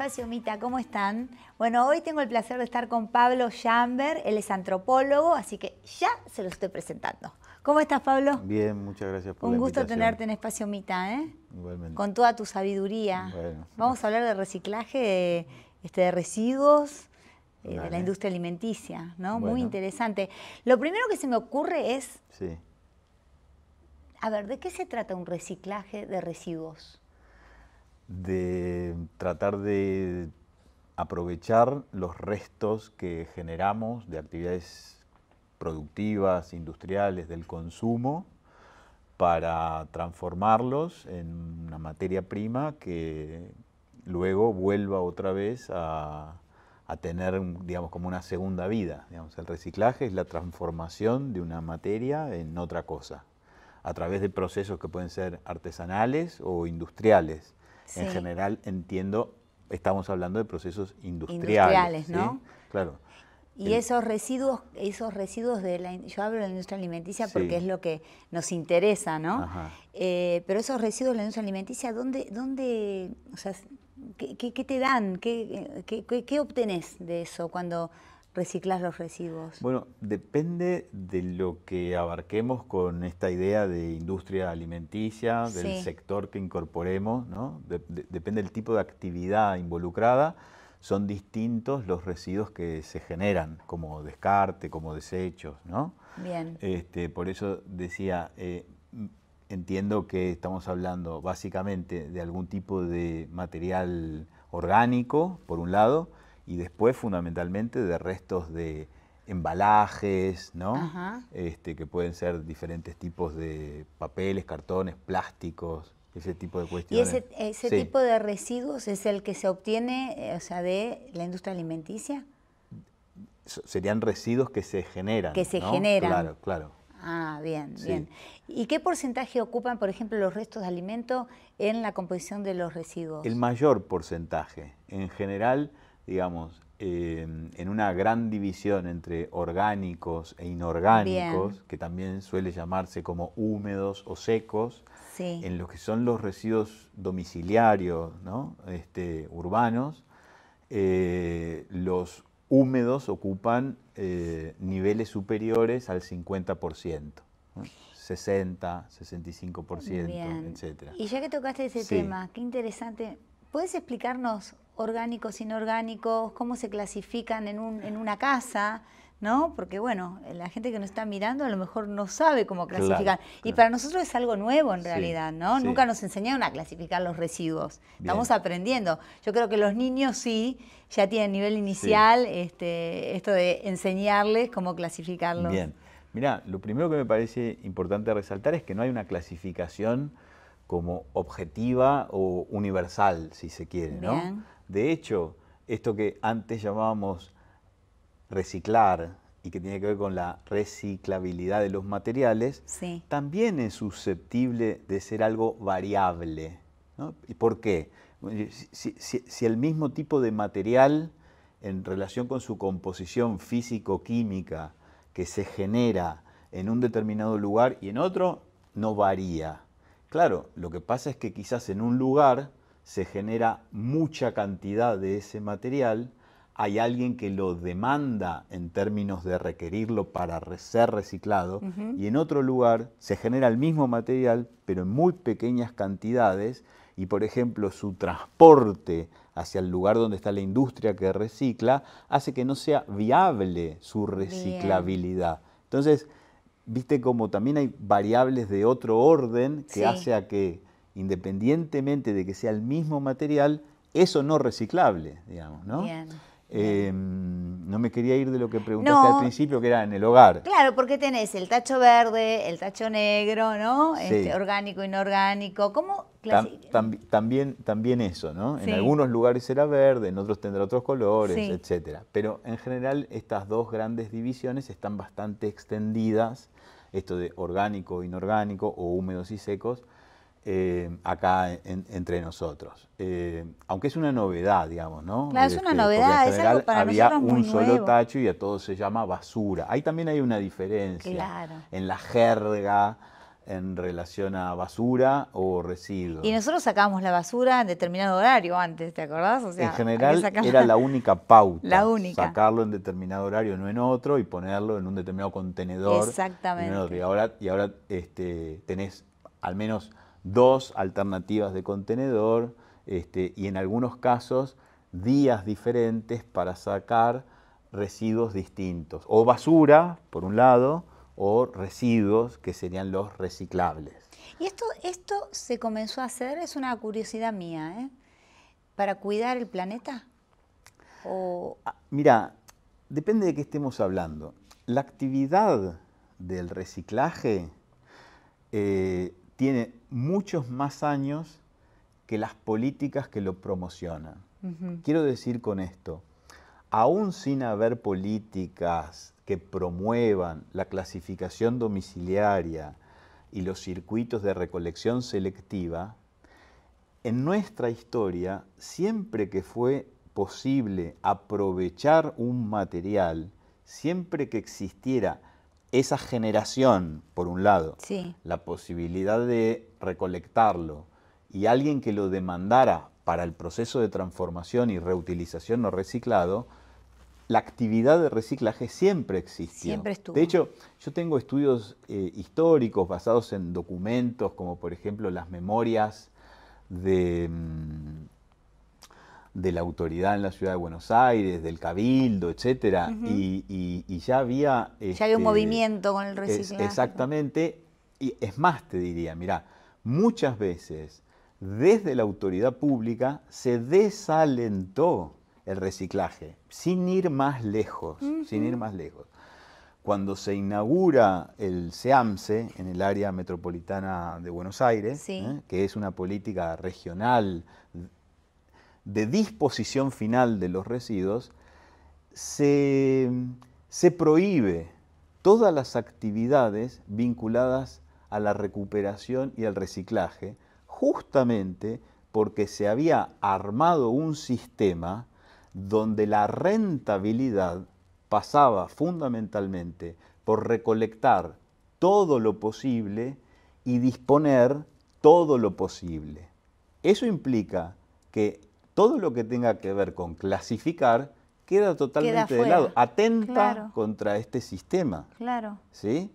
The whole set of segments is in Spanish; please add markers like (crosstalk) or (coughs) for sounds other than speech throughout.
Espacio Mita, ¿cómo están? Bueno, hoy tengo el placer de estar con Pablo Schamber, él es antropólogo, así que ya se lo estoy presentando. ¿Cómo estás, Pablo? Bien, muchas gracias por Un gusto tenerte en Espacio Mita, ¿eh? Igualmente. Con toda tu sabiduría. Vamos a hablar de reciclaje de, este, de residuos, eh, de la industria alimenticia, ¿no? Muy interesante. Lo primero que se me ocurre es... Sí. A ver, ¿de qué se trata un reciclaje de residuos? de tratar de aprovechar los restos que generamos de actividades productivas, industriales, del consumo, para transformarlos en una materia prima que luego vuelva otra vez a, tener, digamos, como una segunda vida. el reciclaje es la transformación de una materia en otra cosa, a través de procesos que pueden ser artesanales o industriales en general entiendo, estamos hablando de procesos industriales. ¿no? Claro. Y esos residuos, esos residuos de la, yo hablo de la industria alimenticia porque es lo que nos interesa, ¿no? Eh, pero esos residuos de la industria alimenticia, ¿dónde, dónde o sea, qué, te dan? ¿Qué, qué, obtenés de eso cuando reciclas los residuos? Bueno, depende de lo que abarquemos con esta idea de industria alimenticia, del sector que incorporemos, ¿no? depende del tipo de actividad involucrada, son distintos los residuos que se generan, como descarte, como desechos, ¿no? Bien. Este, por eso decía, eh, entiendo que estamos hablando básicamente de algún tipo de material orgánico, por un lado, y después fundamentalmente de restos de embalajes, ¿no? Este, que pueden ser diferentes tipos de papeles, cartones, plásticos, ese tipo de cuestiones. ¿Y ese, tipo de residuos es el que se obtiene, eh, o sea, de la industria alimenticia? Serían residuos que se generan. Que se generan. Claro, claro. Ah, bien, bien. ¿Y qué porcentaje ocupan, por ejemplo, los restos de alimento en la composición de los residuos? El mayor porcentaje. En general, digamos, em, en una gran división entre orgánicos e inorgánicos, que también suele llamarse como húmedos o secos, en lo que son los residuos domiciliarios este, urbanos, eh, los húmedos ocupan eh, niveles superiores al 50%. 60, 65%, etc. Y ya que tocaste ese tema, qué interesante. ¿Puedes explicarnos orgánicos, inorgánicos, cómo se clasifican en, un, en una casa, ¿no? Porque bueno, la gente que nos está mirando a lo mejor no sabe cómo clasificar. y para nosotros es algo nuevo en realidad, ¿no? Nunca nos enseñaron a clasificar los residuos. Estamos aprendiendo. Yo creo que los niños sí, ya tienen nivel inicial este, esto de enseñarles cómo clasificarlos. Bien. Mira, lo primero que me parece importante resaltar es que no hay una clasificación como objetiva o universal, si se quiere, ¿no? De hecho, esto que antes llamábamos reciclar y que tiene que ver con la reciclabilidad de los materiales, también es susceptible de ser algo variable. ¿Y por qué? si, el mismo tipo de material en relación con su composición físico-química que se genera en un determinado lugar y en otro no varía. Claro, lo que pasa es que quizás en un lugar se genera mucha cantidad de ese material, hay alguien que lo demanda en términos de requerirlo para ser reciclado y en otro lugar se genera el mismo material pero en muy pequeñas cantidades y por ejemplo su transporte hacia el lugar donde está la industria que recicla hace que no sea viable su reciclabilidad. Entonces, viste como también hay variables de otro orden que hace a que independientemente de que sea el mismo material, eso no reciclable, digamos, ¿no? Em, no me quería ir de lo que preguntaste al principio, que era en el hogar. Claro, porque tenés el tacho verde, el tacho negro, ¿no? Este, orgánico, inorgánico. ¿Cómo también, también eso, ¿no? En algunos lugares será verde, en otros tendrá otros colores, etc. etcétera. Pero en general estas dos grandes divisiones están bastante extendidas, esto de orgánico, inorgánico o húmedos y secos, eh, acá entre nosotros. Eh, aunque es una novedad, digamos, ¿no? Claro, es una este, novedad, es algo para había un solo tacho y a todo se llama basura. Ahí también hay una diferencia claro. en la jerga en relación a basura o residuos. Y nosotros sacábamos la basura en determinado horario antes, ¿te acordás? en general era la única pauta. (laughs) La única. Sacarlo en determinado horario, no en otro, y ponerlo en un determinado contenedor. Exactamente. Y ahora, y ahora este, tenés al menos dos alternativas de contenedor este, y en algunos casos días diferentes para sacar residuos distintos, o basura, por un lado, o residuos que serían los reciclables. Y esto, esto se comenzó a hacer, es una curiosidad mía, ¿eh? ¿Para cuidar el planeta? O... Ah, mira, depende de qué estemos hablando. La actividad del reciclaje eh, tiene muchos más años que las políticas que lo promocionan. Quiero decir con esto, aún sin haber políticas que promuevan la clasificación domiciliaria y los circuitos de recolección selectiva, en nuestra historia, siempre que fue posible aprovechar un material, siempre que existiera esa generación, por un lado, la posibilidad de recolectarlo y alguien que lo demandara para el proceso de transformación y reutilización no reciclado, la actividad de reciclaje siempre existió. Siempre estuvo. De hecho, yo tengo estudios eh, históricos basados en documentos, como por ejemplo las memorias de... Mm, de la autoridad en la ciudad de Buenos Aires, del cabildo, etc., y, ya había... ya había un este, movimiento con el reciclaje. exactamente, y es más te diría, mira, muchas veces desde la autoridad pública se desalentó el reciclaje, sin ir más lejos, sin ir más lejos. Cuando se inaugura el SEAMSE en el área metropolitana de Buenos Aires, ¿eh? que es una política regional de disposición final de los residuos, se, prohíbe todas las actividades vinculadas a la recuperación y al reciclaje, justamente porque se había armado un sistema donde la rentabilidad pasaba fundamentalmente por recolectar todo lo posible y disponer todo lo posible. Eso implica que todo lo que tenga que ver con clasificar queda totalmente de lado, atenta contra este sistema. Claro. ¿Sí?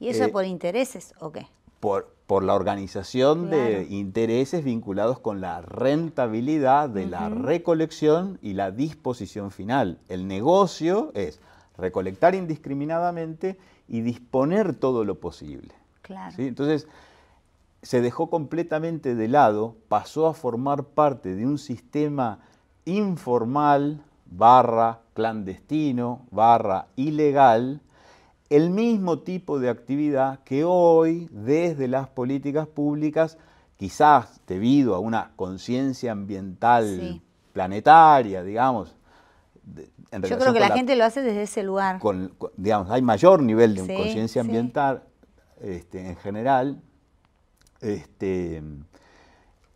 ¿Y eso eh, por intereses o qué? Por, por la organización de intereses vinculados con la rentabilidad de la recolección y la disposición final. El negocio es recolectar indiscriminadamente y disponer todo lo posible. Claro. Entonces, se dejó completamente de lado, pasó a formar parte de un sistema informal, barra clandestino, barra ilegal, el mismo tipo de actividad que hoy desde las políticas públicas, quizás debido a una conciencia ambiental planetaria, digamos, Yo creo que la, gente lo hace desde ese lugar. digamos, hay mayor nivel de conciencia ambiental este, en general, este,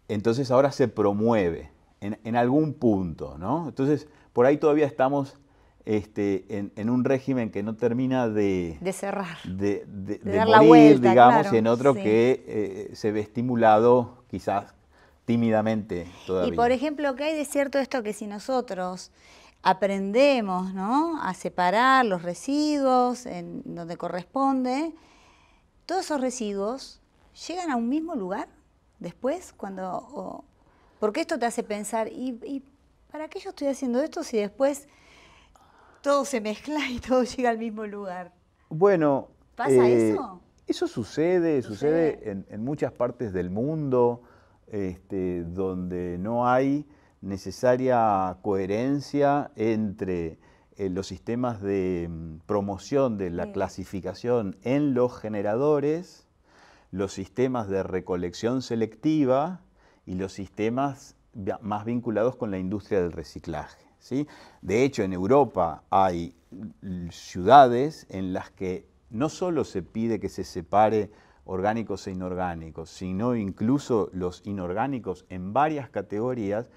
entonces ahora se promueve en, algún punto, ¿no? Entonces, por ahí todavía estamos este, en, un régimen que no termina de... cerrar. De, dar la vuelta, digamos, y en otro que eh, se ve estimulado quizás tímidamente todavía. Y por ejemplo, ¿qué hay de cierto esto que si nosotros aprendemos ¿no? a separar los residuos en donde corresponde, todos esos residuos llegan a un mismo lugar después cuando... porque esto te hace pensar, ¿y, para qué yo estoy haciendo esto si después todo se mezcla y todo (laughs) llega al mismo lugar? Bueno... ¿Pasa eh, eso? Eso sucede, sucede, en, muchas partes del mundo, este, donde no hay necesaria coherencia entre eh, los sistemas de mm, promoción de la clasificación en los generadores los sistemas de recolección selectiva y los sistemas más vinculados con la industria del reciclaje. De hecho, en Europa hay ciudades en las que no solo se pide que se separe orgánicos e inorgánicos, sino incluso los inorgánicos en varias categorías,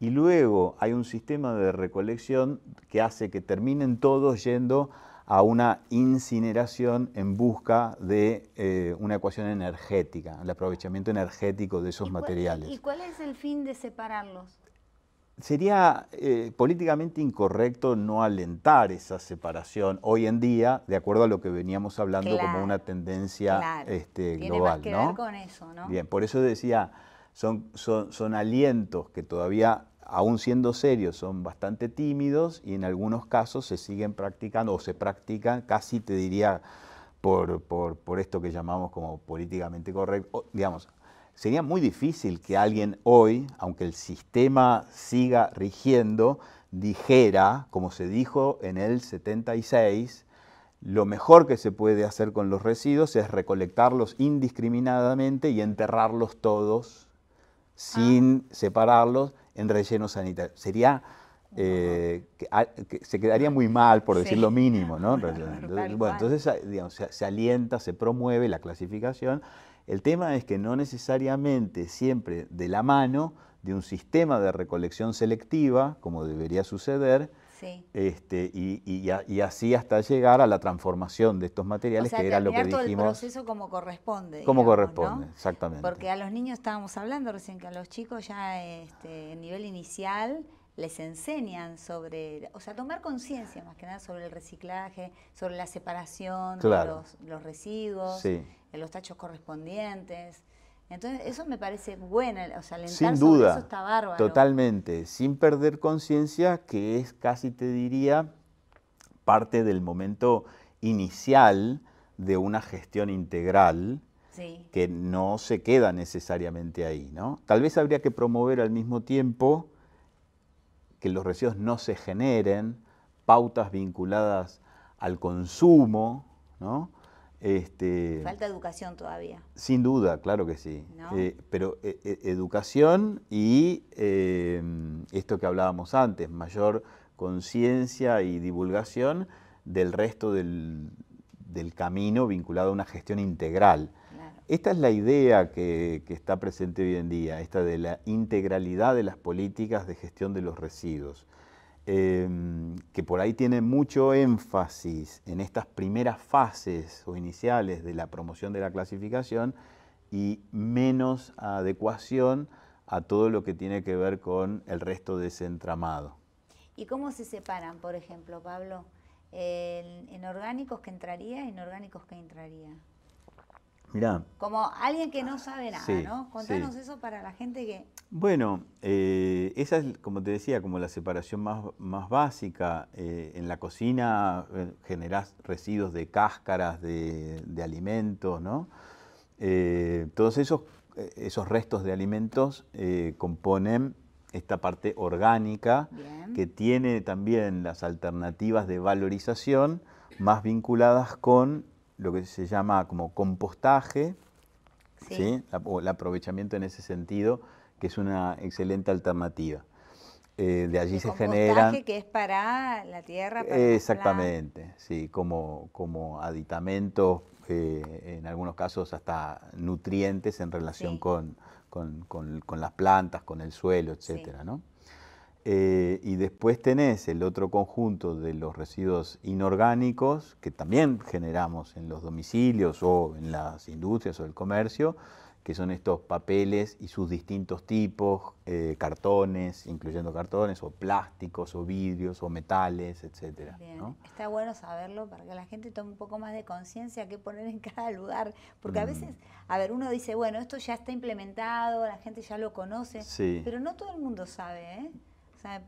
y luego hay un sistema de recolección que hace que terminen todos yendo a a una incineración en busca de eh, una ecuación energética, el aprovechamiento energético de esos materiales. ¿Y cuál es el fin de separarlos? Sería eh, políticamente incorrecto no alentar esa separación hoy en día, de acuerdo a lo que veníamos hablando como una tendencia global. Este, Tiene más que ¿no? con eso, Bien, por eso decía, son alientos que todavía aún siendo serios, son bastante tímidos y en algunos casos se siguen practicando o se practican, casi te diría, por, esto que llamamos como políticamente correcto, digamos, sería muy difícil que alguien hoy, aunque el sistema siga rigiendo, dijera, como se dijo en el 76, lo mejor que se puede hacer con los residuos es recolectarlos indiscriminadamente y enterrarlos todos ah. sin separarlos en relleno sanitario. Sería eh, que, se quedaría muy mal, por decir lo mínimo, ¿no? Entonces, bueno, entonces ah, se, alienta, se promueve la clasificación. El tema es que no necesariamente siempre de la mano de un sistema de recolección selectiva, como debería suceder, este, y, y, así hasta llegar a la transformación de estos materiales, que era lo que todo dijimos. El proceso como corresponde. Como corresponde, exactamente. Porque a los niños estábamos hablando recién que a los chicos ya este, en nivel inicial les enseñan sobre, o sea, tomar conciencia más que nada sobre el reciclaje, sobre la separación de los, residuos, en los tachos correspondientes. Entonces, eso me parece buena, o sea, alentar Sin duda, eso está bárbaro. Totalmente, sin perder conciencia, que es casi te diría parte del momento inicial de una gestión integral que no se queda necesariamente ahí, ¿no? Tal vez habría que promover al mismo tiempo que los residuos no se generen, pautas vinculadas al consumo, ¿no? Este, Falta educación todavía. Sin duda, claro que sí. Eh, pero eh, eh, educación y esto que hablábamos antes, mayor conciencia y divulgación del resto del, camino vinculado a una gestión integral. Esta es la idea que está presente hoy en día, esta de la integralidad de las políticas de gestión de los residuos. Em, que por ahí tiene mucho énfasis en estas primeras fases o iniciales de la promoción de la clasificación y menos adecuación a todo lo que tiene que ver con el resto de ese entramado. ¿Y cómo se separan, por ejemplo, Pablo, eh, en, orgánicos que entraría y en orgánicos que entraría? Como alguien que no sabe nada, ¿no? Contanos eso para la gente que... Bueno, eh, esa es, como te decía, como la separación más, más básica. Eh, en la cocina eh, generás residuos de cáscaras, de, alimentos, ¿no? todos esos, esos restos de alimentos componen esta parte orgánica que tiene también las alternativas de valorización más vinculadas con lo que se llama como compostaje, o el aprovechamiento en ese sentido, que es una excelente alternativa. Eh, de allí se genera... que es para la tierra. Para exactamente, sí, como, como aditamento, eh, en algunos casos hasta nutrientes en relación con, las plantas, con el suelo, etcétera, ¿no? Eh, y después tenés el otro conjunto de los residuos inorgánicos que también generamos en los domicilios o en las industrias o el comercio, que son estos papeles y sus distintos tipos, eh, cartones, incluyendo cartones, o plásticos, o vidrios, o metales, etc. Está bueno saberlo para que la gente tome un poco más de conciencia qué poner en (laughs) cada lugar, porque a mm. veces, a ver, uno dice, bueno, esto ya está implementado, la gente ya lo conoce, pero no todo el mundo sabe, ¿eh?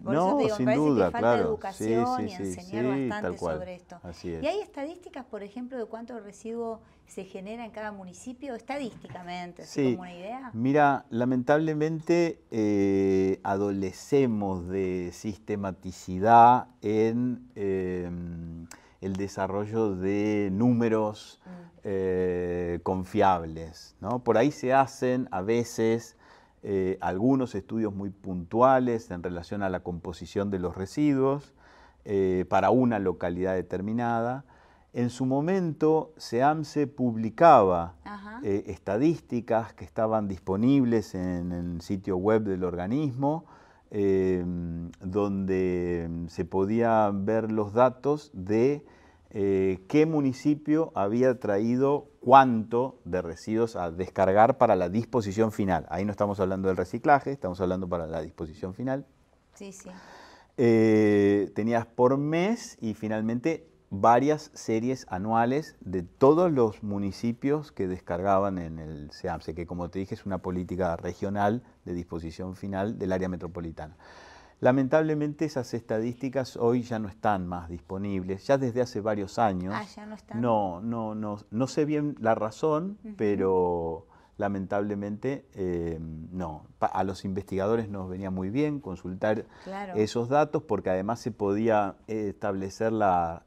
no, te digo, sin duda, que falta educación y enseñar bastante sobre esto. ¿Y hay estadísticas, por ejemplo, de cuánto residuo se genera en cada municipio, estadísticamente, sí como una idea? Mira, lamentablemente eh, adolecemos de sistematicidad en em, el desarrollo de números mm. eh, confiables. Por ahí se hacen a veces eh, algunos estudios muy puntuales en relación a la composición de los residuos eh, para una localidad determinada. En su momento, SEAMSE publicaba eh, estadísticas que estaban disponibles en el sitio web del organismo, donde se podía ver los datos de qué municipio había traído cuánto de residuos a descargar para la disposición final. Ahí no estamos hablando del reciclaje, estamos hablando para la disposición final. Sí, sí. Eh, tenías por mes y finalmente varias series anuales de todos los municipios que descargaban en el SEAMSE, que como te dije es una política regional de disposición final del área metropolitana. Lamentablemente esas estadísticas hoy ya no están más disponibles, ya desde hace varios años. Ah, ya no están. No, no, no, sé bien la razón, pero lamentablemente em, no. a los investigadores nos venía muy bien consultar esos datos porque además se podía eh, establecer la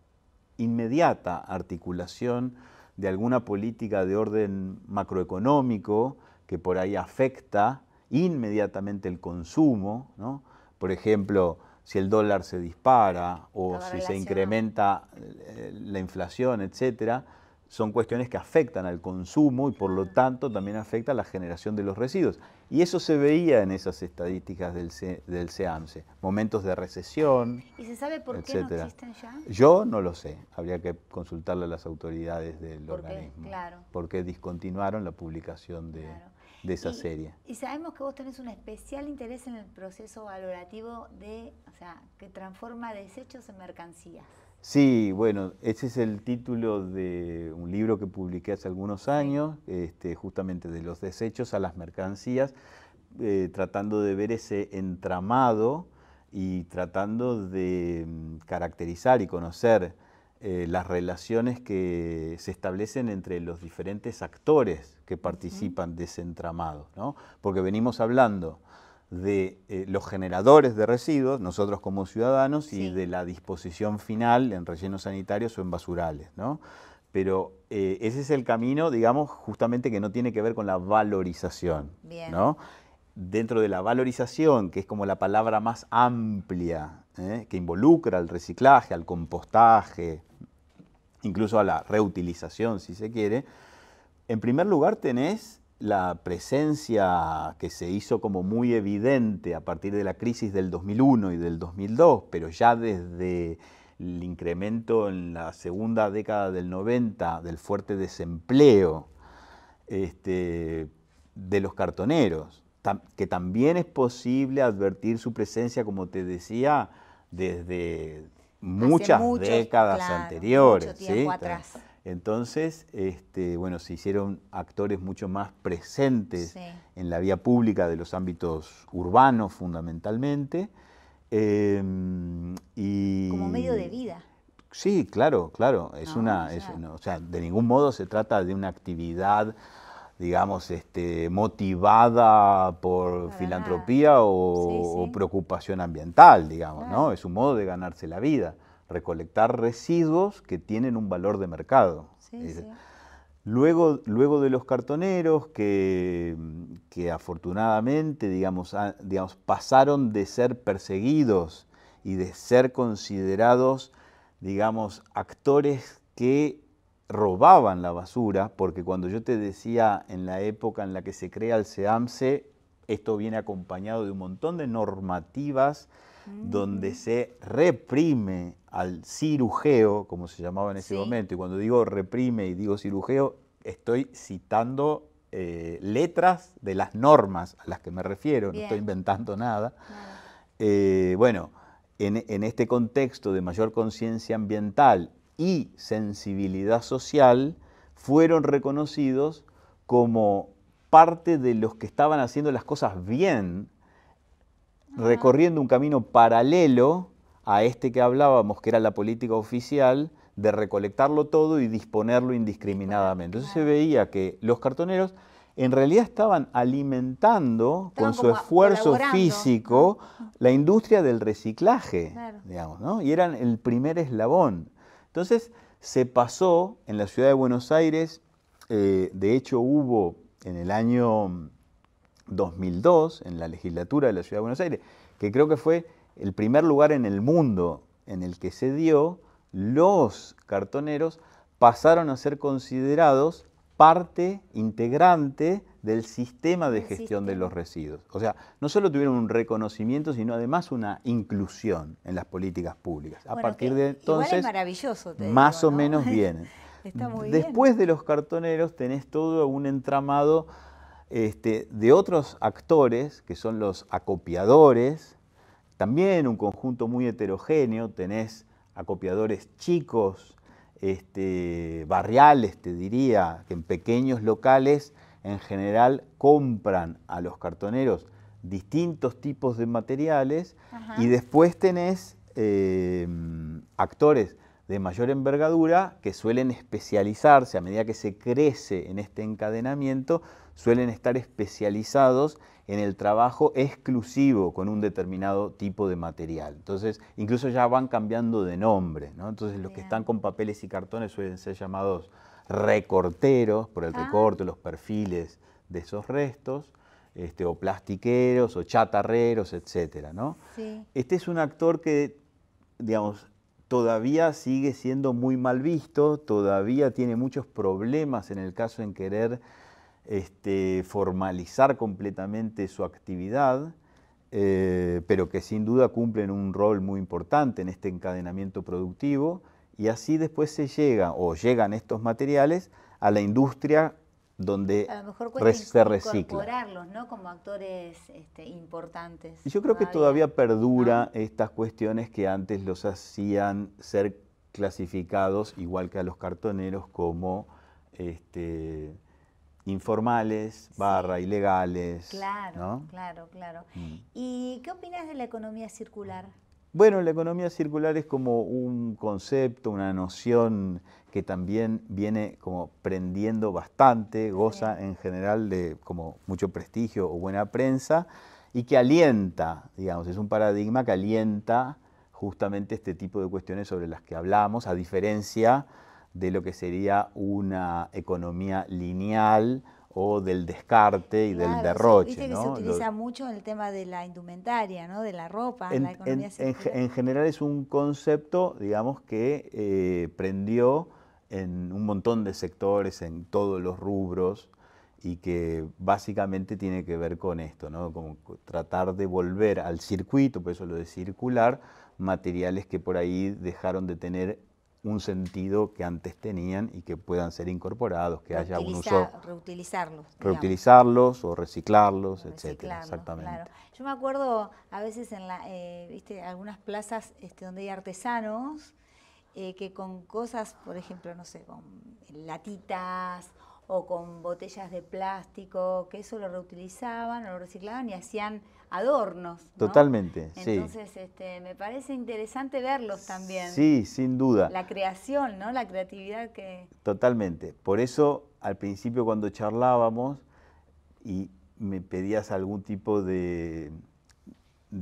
inmediata articulación de alguna política de orden macroeconómico que por ahí afecta inmediatamente el consumo, ¿no? por ejemplo, si el dólar se dispara o si se incrementa eh, la inflación, etcétera, son cuestiones que afectan al consumo y por lo tanto también afecta a la generación de los residuos. Y eso se veía en esas estadísticas del, del CEAMSE, momentos de recesión. ¿Y se sabe por qué no existen ya? Yo no lo sé, habría que consultarle a las autoridades del ¿Por organismo. Qué? Claro. Porque discontinuaron la publicación de de esa y, serie. Y sabemos que vos tenés un especial interés en el proceso valorativo de, que transforma desechos en mercancías. Sí, bueno, ese es el título de un libro que publiqué hace algunos años, este, justamente de los desechos a las mercancías, eh, tratando de ver ese entramado y tratando de mm, caracterizar y conocer eh, las relaciones que se establecen entre los diferentes actores que participan desentramados, ¿no? Porque venimos hablando de eh, los generadores de residuos, nosotros como ciudadanos, y de la disposición final en rellenos sanitarios o en basurales, Pero eh, ese es el camino, digamos, justamente que no tiene que ver con la valorización, Dentro de la valorización, que es como la palabra más amplia, ¿eh? que involucra al reciclaje, al compostaje, incluso a la reutilización, si se quiere, en primer lugar tenés la presencia que se hizo como muy evidente a partir de la crisis del 2001 y del 2002, pero ya desde el incremento en la segunda década del 90 del fuerte desempleo este, de los cartoneros, que también es posible advertir su presencia, como te decía, desde muchas décadas anteriores. Mucho atrás entonces, este, bueno, se hicieron actores mucho más presentes en la vía pública de los ámbitos urbanos fundamentalmente. Em, Como medio de vida. Sí, claro, claro. Es una, de ningún modo se trata de una actividad digamos, este, motivada por filantropía o, preocupación ambiental, digamos, ¿no? Es un modo de ganarse la vida recolectar residuos que tienen un valor de mercado. Luego, de los cartoneros que, afortunadamente digamos, digamos, pasaron de ser perseguidos y de ser considerados digamos, actores que robaban la basura, porque cuando yo te decía en la época en la que se crea el SEAMSE, esto viene acompañado de un montón de normativas donde mm. se reprime al cirujeo, como se llamaba en ese momento, y cuando digo reprime y digo cirujeo, estoy citando eh, letras de las normas a las que me refiero, no estoy inventando nada. Eh, bueno, en este contexto de mayor conciencia ambiental y sensibilidad social, fueron reconocidos como parte de los que estaban haciendo las cosas bien Ah. recorriendo un camino paralelo a este que hablábamos, que era la política oficial, de recolectarlo todo y disponerlo indiscriminadamente. Entonces se veía que los cartoneros en realidad estaban alimentando con su esfuerzo físico la industria del reciclaje, digamos, Y eran el primer eslabón. Entonces se pasó en la ciudad de Buenos Aires, eh, de hecho hubo en el año 2002, en la legislatura de la Ciudad de Buenos Aires, que creo que fue el primer lugar en el mundo en el que se dio, los cartoneros pasaron a ser considerados parte integrante del sistema de gestión de los residuos. O sea, no solo tuvieron un reconocimiento, sino además una inclusión en las políticas públicas. A partir de entonces, más o menos (laughs) bien Después de los cartoneros tenés todo un entramado este, de otros actores, que son los acopiadores, también un conjunto muy heterogéneo, tenés acopiadores chicos, este, barriales, te diría, que en pequeños locales en general compran a los cartoneros distintos tipos de materiales y después tenés eh, actores de mayor envergadura que suelen especializarse a medida que se crece en este encadenamiento, suelen estar especializados en el trabajo exclusivo con un determinado tipo de material. Entonces, incluso ya van cambiando de nombre, Entonces, los que están con papeles y cartones suelen ser llamados recorteros por el ah. recorte, los perfiles de esos restos. Este, o plastiqueros, o chatarreros, etcétera, ¿no? Este es un actor que, digamos, todavía sigue siendo muy mal visto, todavía tiene muchos problemas en el caso en querer este, formalizar completamente su actividad, eh, pero que sin duda cumplen un rol muy importante en este encadenamiento productivo y así después se llega o llegan estos materiales a la industria donde a lo mejor se recicla. Como actores este, importantes. Y yo creo que todavía perdura estas cuestiones que antes los hacían ser clasificados, igual que a los cartoneros, como este, informales, barra ilegales. Claro, claro, claro. Mm. ¿Y qué opinas de la economía circular? Bueno, la economía circular es como un concepto, una noción que también viene como prendiendo bastante, goza en general de como mucho prestigio o buena prensa y que alienta, digamos, es un paradigma que alienta justamente este tipo de cuestiones sobre las que hablamos, a diferencia de lo que sería una economía lineal o del descarte y del derroche. que se utiliza mucho en el tema de la indumentaria, ¿no? de la ropa, en, la economía general es un concepto, digamos, que eh, prendió en un montón de sectores, en todos los rubros, y que básicamente tiene que ver con esto, ¿no? Como tratar de volver al circuito, por eso lo de circular, materiales que por ahí dejaron de tener un sentido que antes tenían y que puedan ser incorporados, que haya un uso. Reutilizarlos. Reutilizarlos o reciclarlos, etc. etcétera. Exactamente. Yo me acuerdo a veces en la, eh, viste, algunas plazas este, donde hay artesanos eh, que con cosas, por ejemplo, no sé, con latitas o con botellas de plástico, que eso lo reutilizaban o lo reciclaban y hacían adornos. Totalmente, sí. Entonces, este, me parece interesante verlos también. Sí, sin duda. La creación, ¿no? La creatividad que... Totalmente. Por eso, al principio cuando charlábamos y me pedías algún tipo de,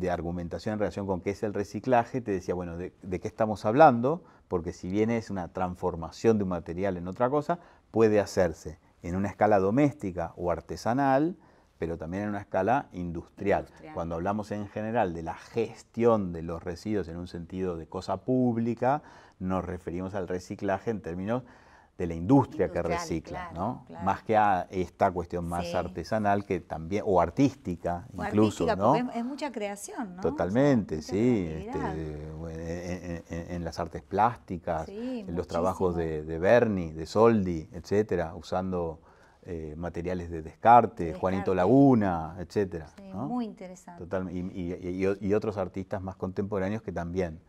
argumentación en relación con qué es el reciclaje, te decía, bueno, de, qué estamos hablando? Porque si bien es una transformación de un material en otra cosa, puede hacerse en una escala doméstica o artesanal, pero también en una escala industrial. Cuando hablamos en general de la gestión de los residuos en un sentido de cosa pública, nos referimos al reciclaje en términos de la industria que recicla, ¿no? Más que a esta cuestión más artesanal que también, o artística incluso, ¿no? Es, mucha creación, ¿no? Totalmente, sí. Este, en, las artes plásticas, en los trabajos de, de Berni, de Soldi, etcétera, usando eh, materiales de descarte, Juanito Laguna, etc. Muy interesante. y, otros artistas más contemporáneos que también.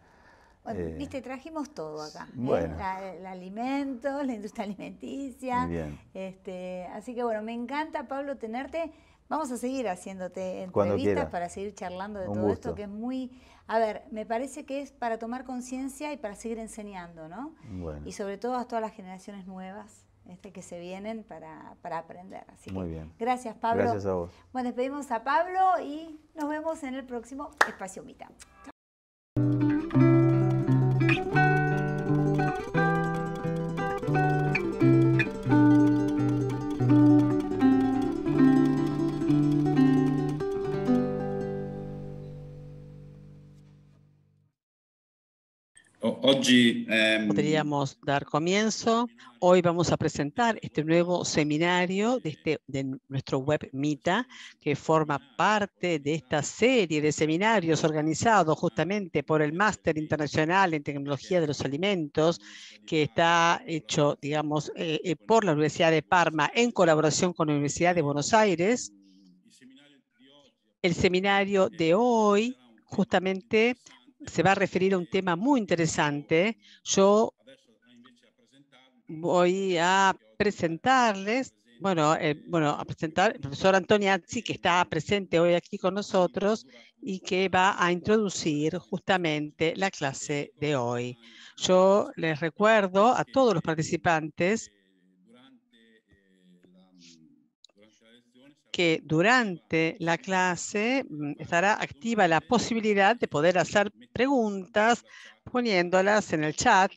Eh, viste, trajimos todo acá. ¿eh? el alimento, (laughs) la industria alimenticia. Este, así que bueno, me encanta, Pablo, tenerte. Vamos a seguir haciéndote entrevistas para seguir charlando de todo esto que es muy... A ver, me parece que es para tomar conciencia y para seguir enseñando, ¿no? Y sobre todo a todas las generaciones nuevas este, que se vienen para, aprender. Así Muy bien. Gracias, Pablo. Gracias a vos. Bueno, despedimos a Pablo y nos vemos en el próximo Espacio Mita. Chao. Em, Podríamos dar comienzo. Hoy vamos a presentar este nuevo seminario de, este, de nuestro web Mita, que forma parte de esta serie de seminarios organizados justamente por el Máster Internacional en Tecnología de los Alimentos, que está hecho, digamos, eh, eh, por la Universidad de Parma en colaboración con la Universidad de Buenos Aires. El seminario de hoy justamente se va a referir a un tema muy interesante. Yo voy a presentarles, bueno, eh, bueno a presentar el profesor Antonio Azzi, que está presente hoy aquí con nosotros y que va a introducir justamente la clase de hoy. Yo les recuerdo a todos los participantes que durante la clase mm, estará activa la posibilidad de poder hacer preguntas poniéndolas en el chat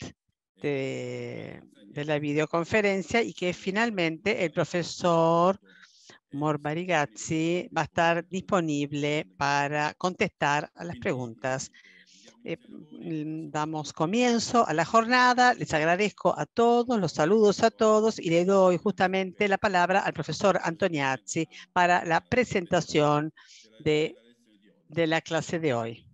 de, de la videoconferencia y que finalmente el profesor Morbarigazzi va a estar disponible para contestar a las preguntas eh, mm, damos comienzo a la jornada. Les agradezco a todos, los saludos a todos y le doy justamente la palabra al profesor Antoniazzi para la presentación de, de la clase de hoy.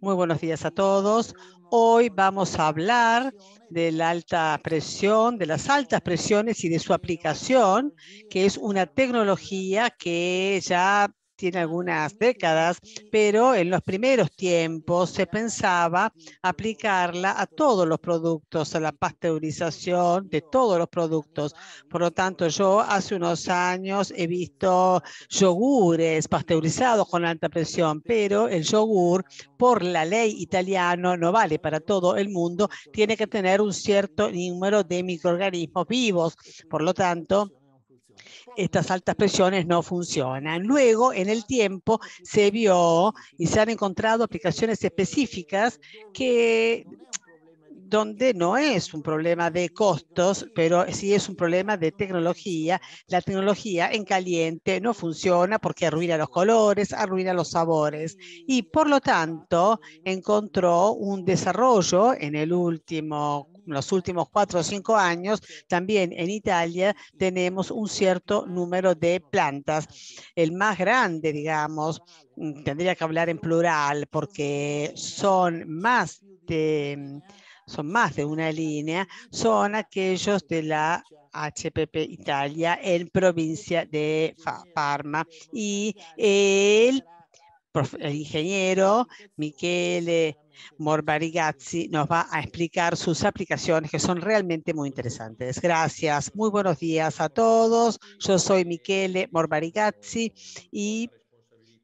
Muy buenos días a todos. Hoy vamos a hablar de la alta presión, de las altas presiones y de su aplicación, que es una tecnología que ya tiene algunas décadas, pero en los primeros tiempos se pensaba aplicarla a todos los productos, a la pasteurización de todos los productos. Por lo tanto, yo hace unos años he visto yogures pasteurizados con alta presión, pero el yogur, por la ley italiana, no vale para todo el mundo, tiene que tener un cierto número de microorganismos vivos. Por lo tanto, estas altas presiones no funcionan. Luego, en el tiempo, se vio y se han encontrado aplicaciones específicas que donde no es un problema de costos, pero sí es un problema de tecnología. La tecnología en caliente no funciona porque arruina los colores, arruina los sabores y por lo tanto encontró un desarrollo en el último los últimos cuatro o cinco años, también en Italia tenemos un cierto número de plantas. El más grande, digamos, mm, tendría que hablar en plural porque son más de son más de una línea, son aquellos de la HPP Italia en provincia de Parma. Y el el ingeniero Michele Morbarigazzi nos va a explicar sus aplicaciones que son realmente muy interesantes. Gracias. Muy buenos días a todos. Yo soy Michele Morbarigazzi y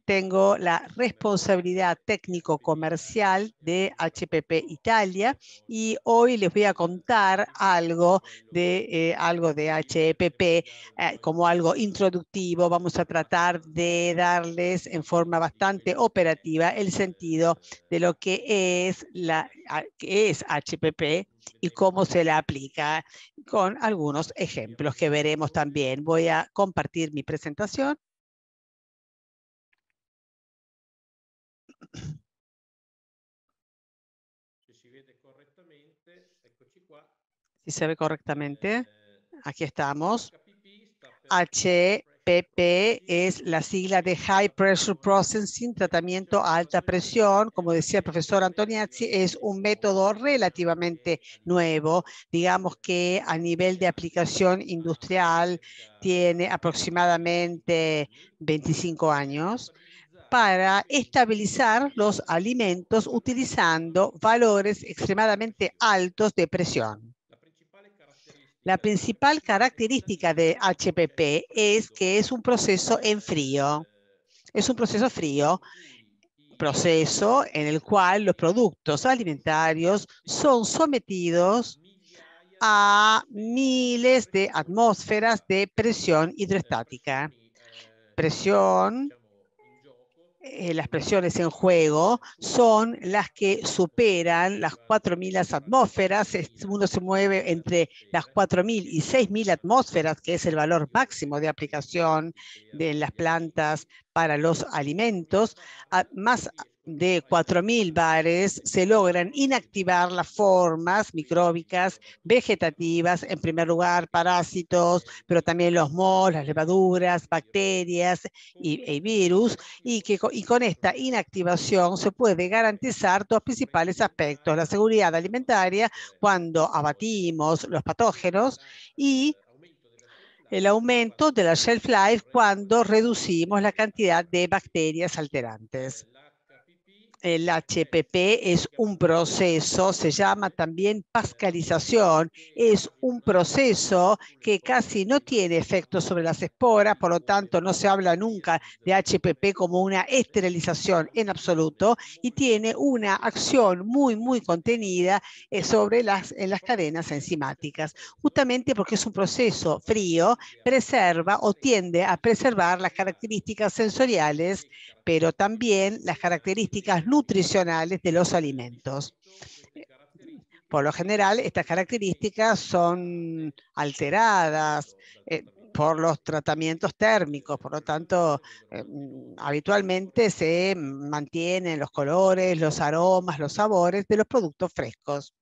tengo la responsabilidad técnico-comercial de HPP Italia y hoy les voy a contar algo de, eh, algo de HPP eh, como algo introductivo. Vamos a tratar de darles en forma bastante operativa el sentido de lo que es, la, que es HPP y cómo se la aplica con algunos ejemplos que veremos también. Voy a compartir mi presentación Si se ve correctamente, eh, aquí estamos. HPP es la sigla de High Pressure Processing, tratamiento a alta presión. Como decía el profesor Antoniazzi, es un método relativamente nuevo. Digamos que a nivel de aplicación industrial tiene aproximadamente 25 años para estabilizar los alimentos utilizando valores extremadamente altos de presión. La principal característica de HPP es que es un proceso en frío. Es un proceso frío, proceso en el cual los productos alimentarios son sometidos a miles de atmósferas de presión hidrostática. Presión eh, las presiones en juego son las que superan las 4.000 atmósferas. uno se mueve entre las 4.000 y 6.000 atmósferas, que es el valor máximo de aplicación de las plantas para los alimentos, ah, más de 4.000 bares se logran inactivar las formas micróbicas vegetativas, en primer lugar parásitos, pero también los mols, las levaduras, bacterias y, e virus, y, y con esta inactivación se puede garantizar dos principales aspectos, la seguridad alimentaria cuando abatimos los patógenos y el aumento de la shelf life cuando reducimos la cantidad de bacterias alterantes el HPP es un proceso, se llama también pascalización, es un proceso que casi no tiene efecto sobre las esporas, por lo tanto no se habla nunca de HPP como una esterilización en absoluto y tiene una acción muy, muy contenida eh, sobre las, en las cadenas enzimáticas, justamente porque es un proceso frío, preserva o tiende a preservar las características sensoriales, pero también las características nutricionales de los alimentos. Por lo general, estas características son alteradas eh, por los tratamientos térmicos, por lo tanto, eh, habitualmente se mantienen los colores, los aromas, los sabores de los productos frescos.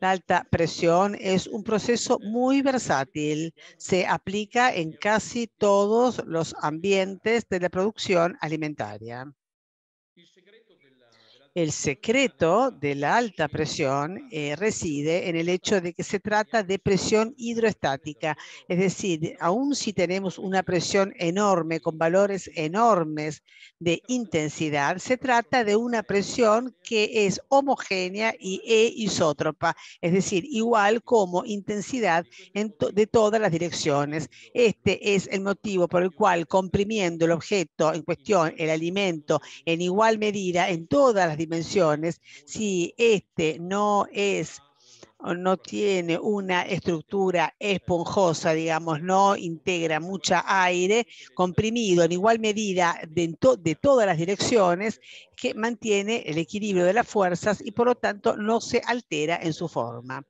La alta presión es un proceso muy versátil. Se aplica en casi todos los ambientes de la producción alimentaria. El secreto de la alta presión eh, reside en el hecho de que se trata de presión hidroestática, es decir, aun si tenemos una presión enorme con valores enormes de intensidad, se trata de una presión que es homogénea y e isótropa, es decir, igual como intensidad en de todas las direcciones. Este es el motivo por el cual comprimiendo el objeto en cuestión, el alimento, en igual medida en todas las direcciones, si este no es o no tiene una estructura esponjosa, digamos, no integra mucha aire comprimido en igual medida de, de, todas las direcciones que mantiene el equilibrio de las fuerzas y por lo tanto no se altera en su forma.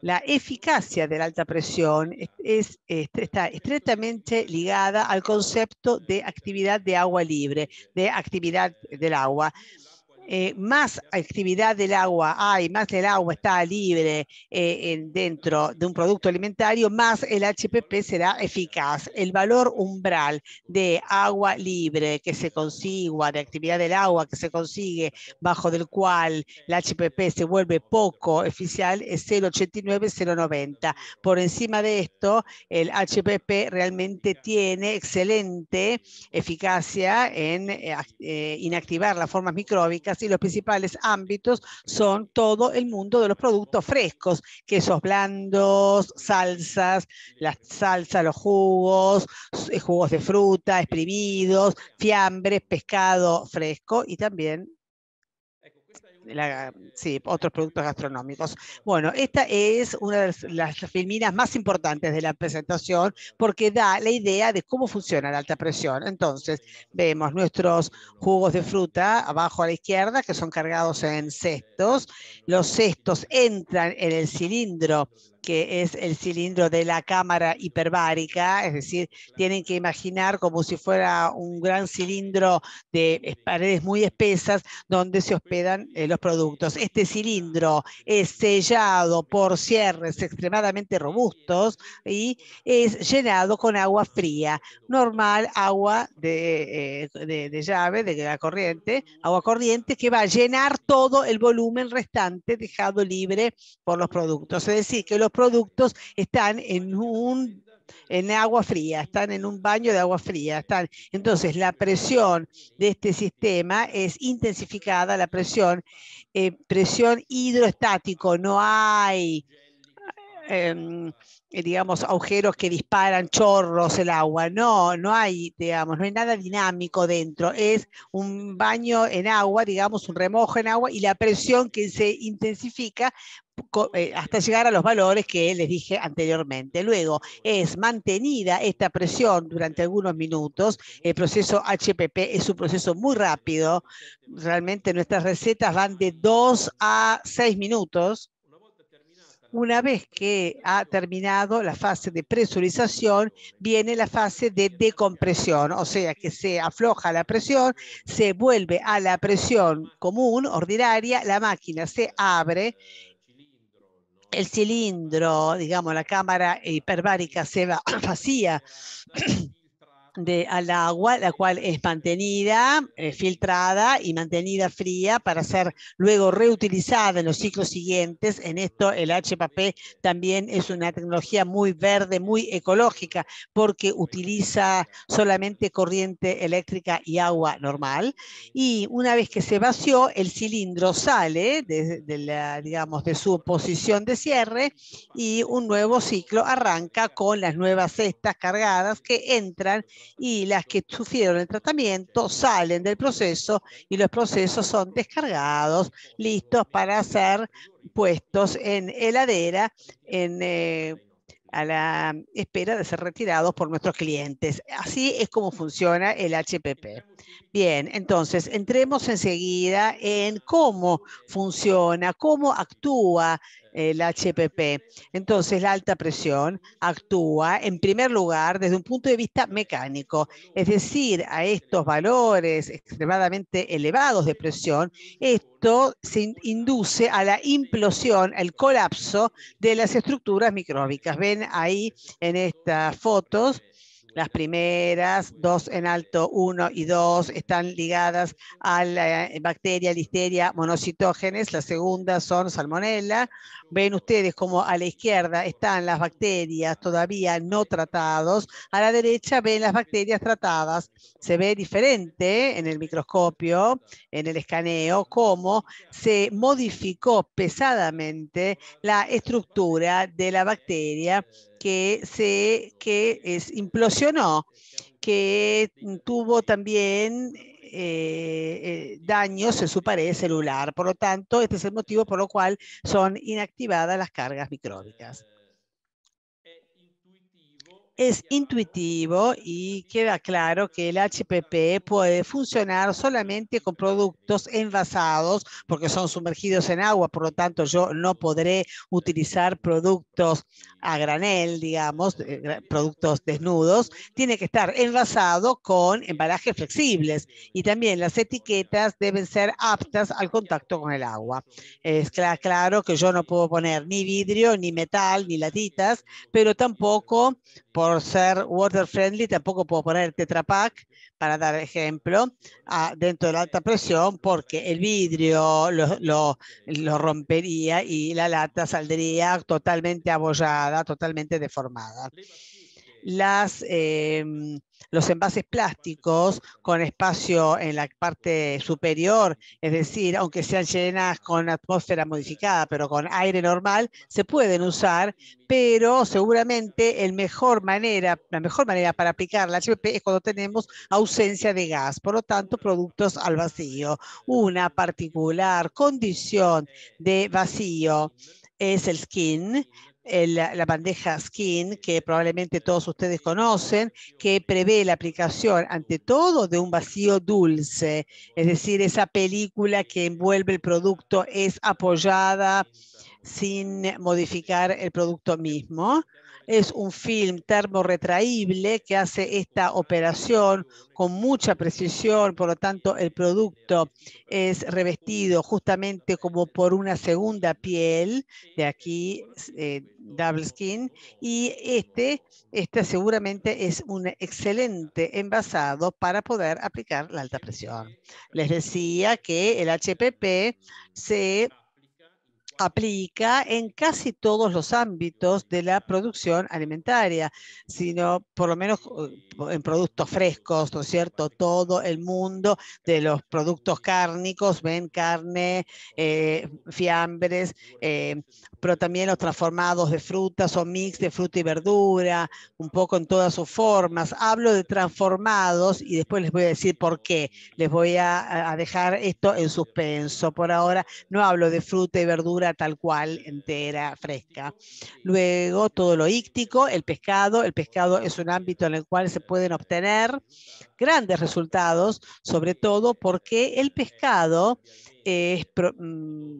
La eficacia de la alta presión este, está estrechamente ligada al concepto de actividad de agua libre, de actividad del agua. Eh, más actividad del agua hay, más el agua está libre eh, dentro de un producto alimentario, más el HPP será eficaz. El valor umbral de agua libre que se consigue, de actividad del agua que se consigue, bajo del cual el HPP se vuelve poco oficial es 0,89-0,90. Por encima de esto, el HPP realmente tiene excelente eficacia en eh, inactivar las formas micróbicas y los principales ámbitos son todo el mundo de los productos frescos, quesos blandos, salsas, la salsa, los jugos, eh, jugos de fruta, exprimidos, fiambres, pescado fresco y también sí, otros productos gastronómicos. Bueno, esta es una de las filminas más importantes de la presentación porque da la idea de cómo funciona la alta presión. Entonces, vemos nuestros jugos de fruta abajo a la izquierda que son cargados en cestos. Los cestos entran en el cilindro que es el cilindro de la cámara hiperbárica, es decir, tienen que imaginar como si fuera un gran cilindro de paredes muy espesas donde se hospedan eh, los productos. Este cilindro es sellado por cierres extremadamente robustos y es llenado con agua fría, normal agua de, eh, de, de llave, de la corriente, agua corriente que va a llenar todo el volumen restante dejado libre por los productos. Es decir, que los productos están en un en agua fría, están en un baño de agua fría. Están. Entonces, la presión de este sistema es intensificada, la presión, hidroestática eh, presión hidroestático, no hay Em, eh, digamos, agujeros que disparan chorros el agua. No, no hay, digamos, no hay nada dinámico dentro. Es un baño en agua, digamos, un remojo en agua y la presión que se intensifica eh, hasta llegar a los valores que les dije anteriormente. Luego, es mantenida esta presión durante algunos minutos. El proceso HPP es un proceso muy rápido. Realmente nuestras recetas van de 2 a 6 minutos una vez que ha terminado la fase de presurización, viene la fase de decompresión, o sea que se afloja la presión, se vuelve a la presión común, ordinaria, la máquina se abre el cilindro, digamos, la cámara hiperbárica se va (coughs) vacía al agua, la cual es mantenida, eh, filtrada y mantenida fría para ser luego reutilizada en los ciclos siguientes. En esto el HPP también es una tecnología muy verde, muy ecológica, porque utiliza solamente corriente eléctrica y agua normal. Y una vez que se vació, el cilindro sale de, digamos, de su posición de cierre y un nuevo ciclo arranca con las nuevas cestas cargadas que entran y las que sufrieron el tratamiento salen del proceso y los procesos son descargados, listos para ser puestos en heladera, eh, a la espera de ser retirados por nuestros clientes. Así es como funciona el HPP. Bien, entonces entremos enseguida en cómo funciona, cómo actúa el HPP. Entonces, la alta presión actúa en primer lugar desde un punto de vista mecánico, es decir, a estos valores extremadamente elevados de presión, esto se induce a la implosión, el colapso de las estructuras micróbicas. Ven ahí en estas fotos las primeras dos en alto uno y dos, están ligadas a la eh, bacteria listeria monocitógenes. Las segundas son salmonella. Ven ustedes como a la izquierda están las bacterias todavía no tratadas. A la derecha ven las bacterias tratadas. Se ve diferente en el microscopio, en el escaneo, cómo se modificó pesadamente la estructura de la bacteria que, se, que es, implosionó, que tuvo también eh, eh, daños en su pared celular. Por lo tanto, este es el motivo por lo cual son inactivadas las cargas micróbicas es intuitivo y queda claro que el HPP puede funcionar solamente con productos envasados porque son sumergidos en agua, por lo tanto yo no podré utilizar productos a granel, digamos, eh, productos desnudos, tiene que estar envasado con embalajes flexibles y también las etiquetas deben ser aptas al contacto con el agua. Es claro que yo no puedo poner ni vidrio, ni metal, ni latitas, pero tampoco por ser water friendly, tampoco puedo poner Tetra para dar ejemplo, a, ah, dentro de la alta presión, porque el vidrio lo, rompería y la lata saldría totalmente abollada, totalmente deformada. Las em, los envases plásticos con espacio en la parte superior, es decir, aunque sean llenas con atmósfera modificada, pero con aire normal, se pueden usar, pero seguramente el mejor manera, la mejor manera para aplicar la HPP es cuando tenemos ausencia de gas, por lo tanto, productos al vacío. Una particular condición de vacío es el skin la, bandeja Skin, que probablemente todos ustedes conocen, que prevé la aplicación, ante todo, de un vacío dulce, es decir, esa película que envuelve el producto es apoyada sin modificar el producto mismo es un film termorretraíble que hace esta operación con mucha precisión, por lo tanto el producto es revestido justamente como por una segunda piel, de aquí eh, double skin, y este, este seguramente es un excelente envasado para poder aplicar la alta presión. Les decía que el HPP se aplica en casi todos los ámbitos de la producción alimentaria, sino por lo menos eh, en productos frescos, ¿no es cierto? Todo el mundo de los productos cárnicos ven carne, eh, fiambres, eh, pero también los transformados de frutas o mix de fruta y verdura, un poco en todas sus formas. Hablo de transformados y después les voy a decir por qué. Les voy a, a dejar esto en suspenso. Por ahora no hablo de fruta y verdura tal cual, entera, fresca. Luego todo lo íctico, el pescado. El pescado es un ámbito en el cual se pueden obtener grandes resultados, sobre todo porque el pescado es, mm,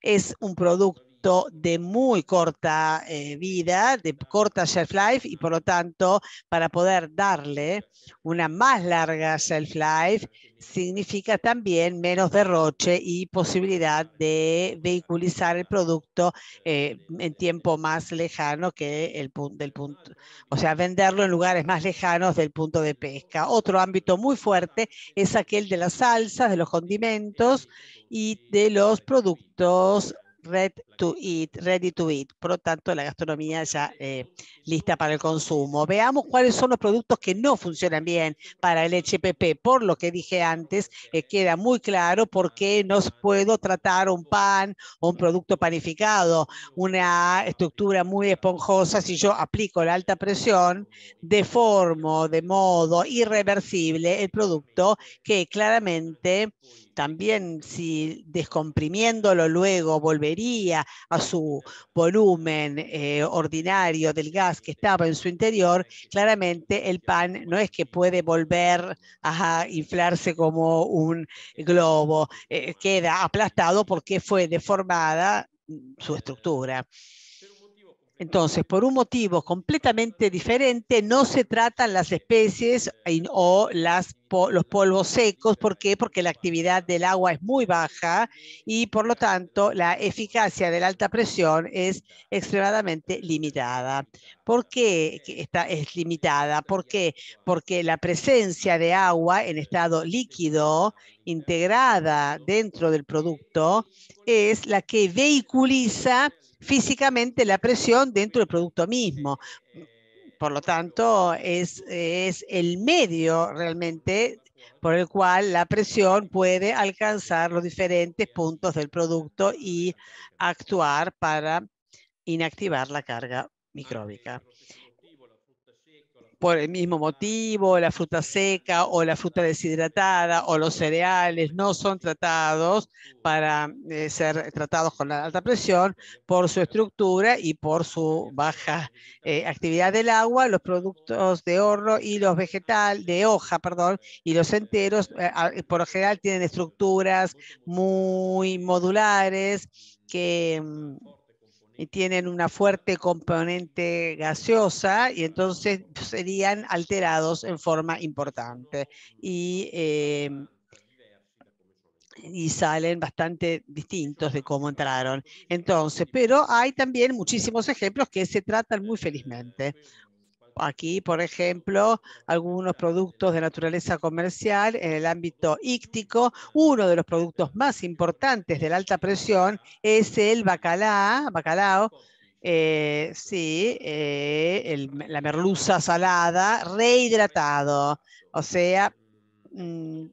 es un producto de muy corta eh, vida, de corta shelf life y por lo tanto para poder darle una más larga shelf life significa también menos derroche y posibilidad de vehiculizar el producto eh, en tiempo más lejano que el punto del punto, o sea, venderlo en lugares más lejanos del punto de pesca. Otro ámbito muy fuerte es aquel de las salsas, de los condimentos y de los productos red to eat, ready to eat. Por lo tanto, la gastronomía ya eh, lista para el consumo. Veamos cuáles son los productos que no funcionan bien para el HPP. Por lo que dije antes, eh, queda muy claro por qué no puedo tratar un pan o un producto panificado, una estructura muy esponjosa si yo aplico la alta presión, deformo de modo irreversible el producto que claramente también si descomprimiéndolo luego volvería a su volumen eh, ordinario del gas que estaba en su interior, claramente el pan no es que puede volver a inflarse como un globo, eh, queda aplastado porque fue deformada mm, su estructura. Entonces, por un motivo completamente diferente, no se tratan las especies o las, los polvos secos. ¿Por qué? Porque la actividad del agua es muy baja y, por lo tanto, la eficacia de la alta presión es extremadamente limitada. ¿Por qué es limitada? Porque la presencia de agua en estado líquido integrada dentro del producto es la que vehiculiza físicamente la presión dentro del producto mismo. Por lo tanto, es, es el medio realmente por el cual la presión puede alcanzar los diferentes puntos del producto y actuar para inactivar la carga micróbica por el mismo motivo, la fruta seca o la fruta deshidratada o los cereales no son tratados para eh, ser tratados con la alta presión por su estructura y por su baja eh, actividad del agua, los productos de horno y los vegetales, de hoja, perdón, y los enteros eh, ah, por lo general tienen estructuras muy modulares que mm, y tienen una fuerte componente gaseosa y entonces serían alterados en forma importante y, em, y salen bastante distintos de cómo entraron. Entonces, pero hay también muchísimos ejemplos que se tratan muy felizmente aquí, por ejemplo, algunos productos de naturaleza comercial en el ámbito íctico. Uno de los productos más importantes de la alta presión es el bacalao, bacalao eh, sí, eh, la merluza salada rehidratado, o sea, mm,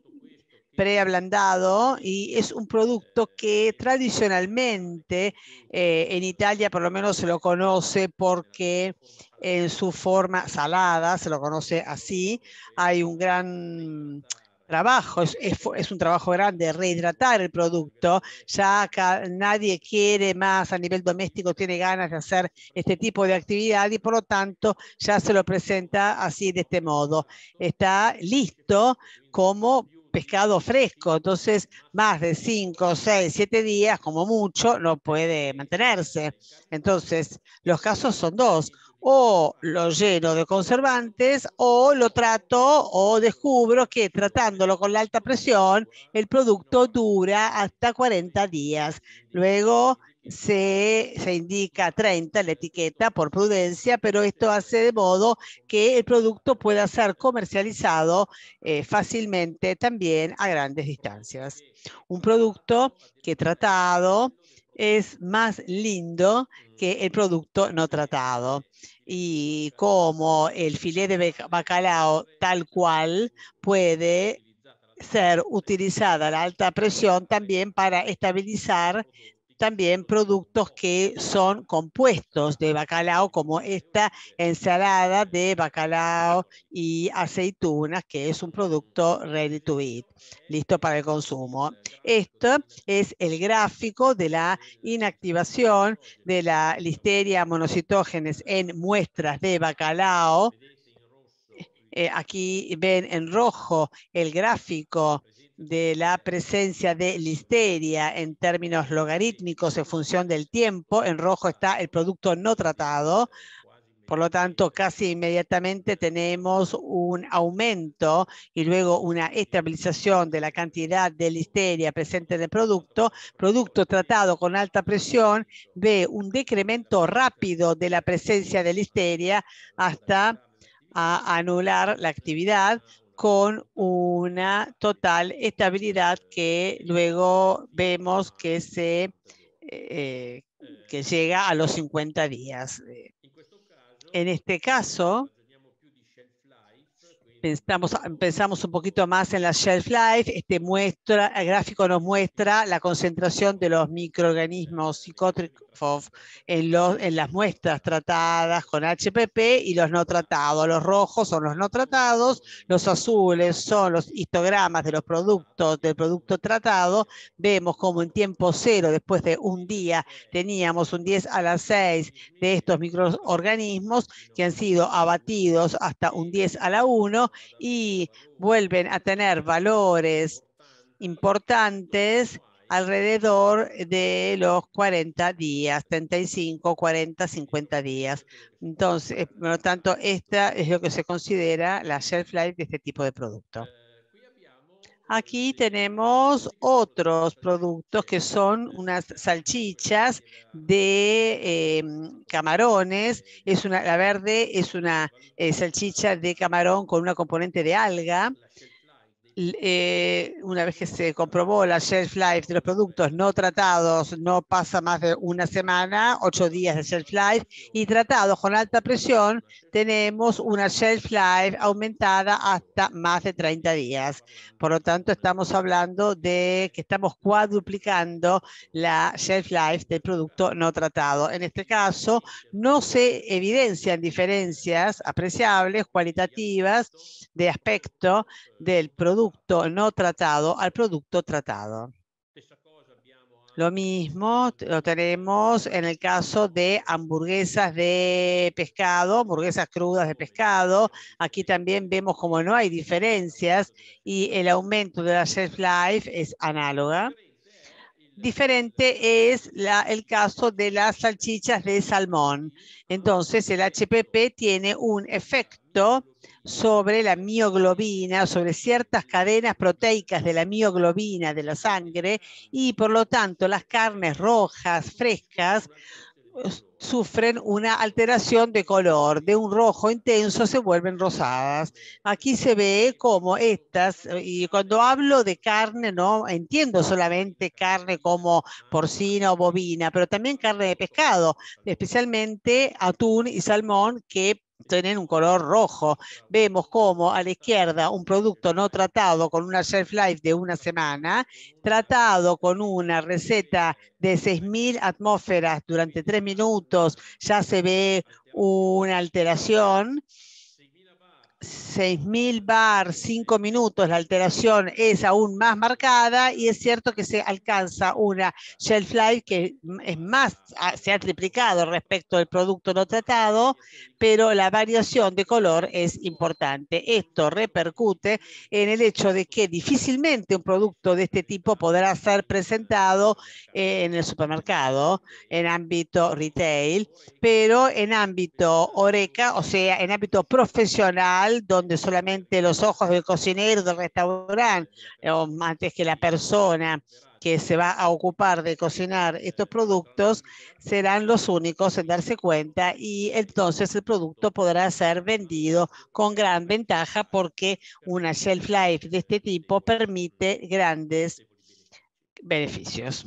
preablandado y es un producto que tradicionalmente eh, en Italia por lo menos se lo conoce porque en su forma salada, se lo conoce así, hay un gran trabajo, es, un trabajo grande rehidratar el producto. Ya nadie quiere más a nivel doméstico, tiene ganas de hacer este tipo de actividad y por lo tanto ya se lo presenta así de este modo. Está listo como pescado fresco, entonces más de 5, 6, 7 días, como mucho, no puede mantenerse. Entonces, los casos son dos, o lo lleno de conservantes o lo trato o descubro que tratándolo con la alta presión, el producto dura hasta 40 días. Luego se, se, indica 30 la etiqueta por prudencia, pero esto hace de modo que el producto pueda ser comercializado eh, fácilmente también a grandes distancias. Un producto que tratado es más lindo que el producto no tratado. Y como el filete de bacalao tal cual puede ser utilizada la alta presión también para estabilizar también productos que son compuestos de bacalao, como esta ensalada de bacalao y aceitunas, que es un producto ready to eat, listo para el consumo. Esto es el gráfico de la inactivación de la listeria monocitógenes en muestras de bacalao. Eh, aquí ven en rojo el gráfico de la presencia de listeria en términos logarítmicos en función del tiempo. En rojo está el producto no tratado. Por lo tanto, casi inmediatamente tenemos un aumento y luego una estabilización de la cantidad de listeria presente en el producto. Producto tratado con alta presión ve un decremento rápido de la presencia de listeria hasta anular la actividad con una total estabilidad que luego vemos que se eh, eh, que llega a los 50 días. Eh. En este caso, pensamos, pensamos un poquito más en la shelf life. Este muestra, el gráfico nos muestra la concentración de los microorganismos en, en las muestras tratadas con HPP y los no tratados. Los rojos son los no tratados, los azules son los histogramas de los productos del producto tratado. Vemos como en tiempo cero, después de un día, teníamos un 10 a la 6 de estos microorganismos que han sido abatidos hasta un 10 a la 1 y vuelven a tener valores importantes alrededor de los 40 días, 35, 40, 50 días. Entonces, eh, por lo tanto, esta es lo que se considera la shelf life de este tipo de producto. Aquí tenemos otros productos que son unas salchichas de em, camarones. Es una, la verde es una eh, salchicha de camarón con una componente de alga. Eh, una vez que se comprobó la shelf life de los productos no tratados, no pasa más de una semana, ocho días de shelf life, y tratados con alta presión, tenemos una shelf life aumentada hasta más de 30 días. Por lo tanto, estamos hablando de que estamos cuadruplicando la shelf life del producto no tratado. En este caso, no se evidencian diferencias apreciables, cualitativas, de aspecto del producto no tratado al producto tratado. Lo mismo lo tenemos en el caso de hamburguesas de pescado, hamburguesas crudas de pescado. Aquí también vemos como no hay diferencias y el aumento de la shelf life es análoga. Diferente eh, es el caso de las salchichas de salmón. Entonces el HPP tiene un efecto sobre la mioglobina, sobre ciertas cadenas proteicas de la mioglobina de la sangre y por lo tanto las carnes rojas, frescas, sufren una alteración de color, de un rojo intenso se vuelven rosadas. Aquí se ve como estas, eh, y cuando hablo de carne, no entiendo solamente carne como porcina o bovina, pero también carne de pescado, especialmente atún y salmón que tener un color rojo. Vemos cómo a la izquierda un producto no tratado con una shelf life de una semana, tratado con una receta de 6.000 atmósferas durante tres minutos, ya se ve una alteración 6.000 bar, 5 minutos, la alteración es aún más marcada y es cierto que se alcanza una shelf life que es más, ah, se ha triplicado respecto del producto no tratado, pero la variación de color es importante. Esto repercute en el hecho de que difícilmente un producto de este tipo podrá ser presentado eh, en el supermercado, en ámbito retail, pero en ámbito oreca, o sea, en ámbito profesional, donde solamente los ojos del cocinero del restaurante, eh, o antes que la persona que se va a ocupar de cocinar estos productos, serán los únicos en darse cuenta y entonces el producto podrá ser vendido con gran ventaja porque una shelf life de este tipo permite grandes beneficios.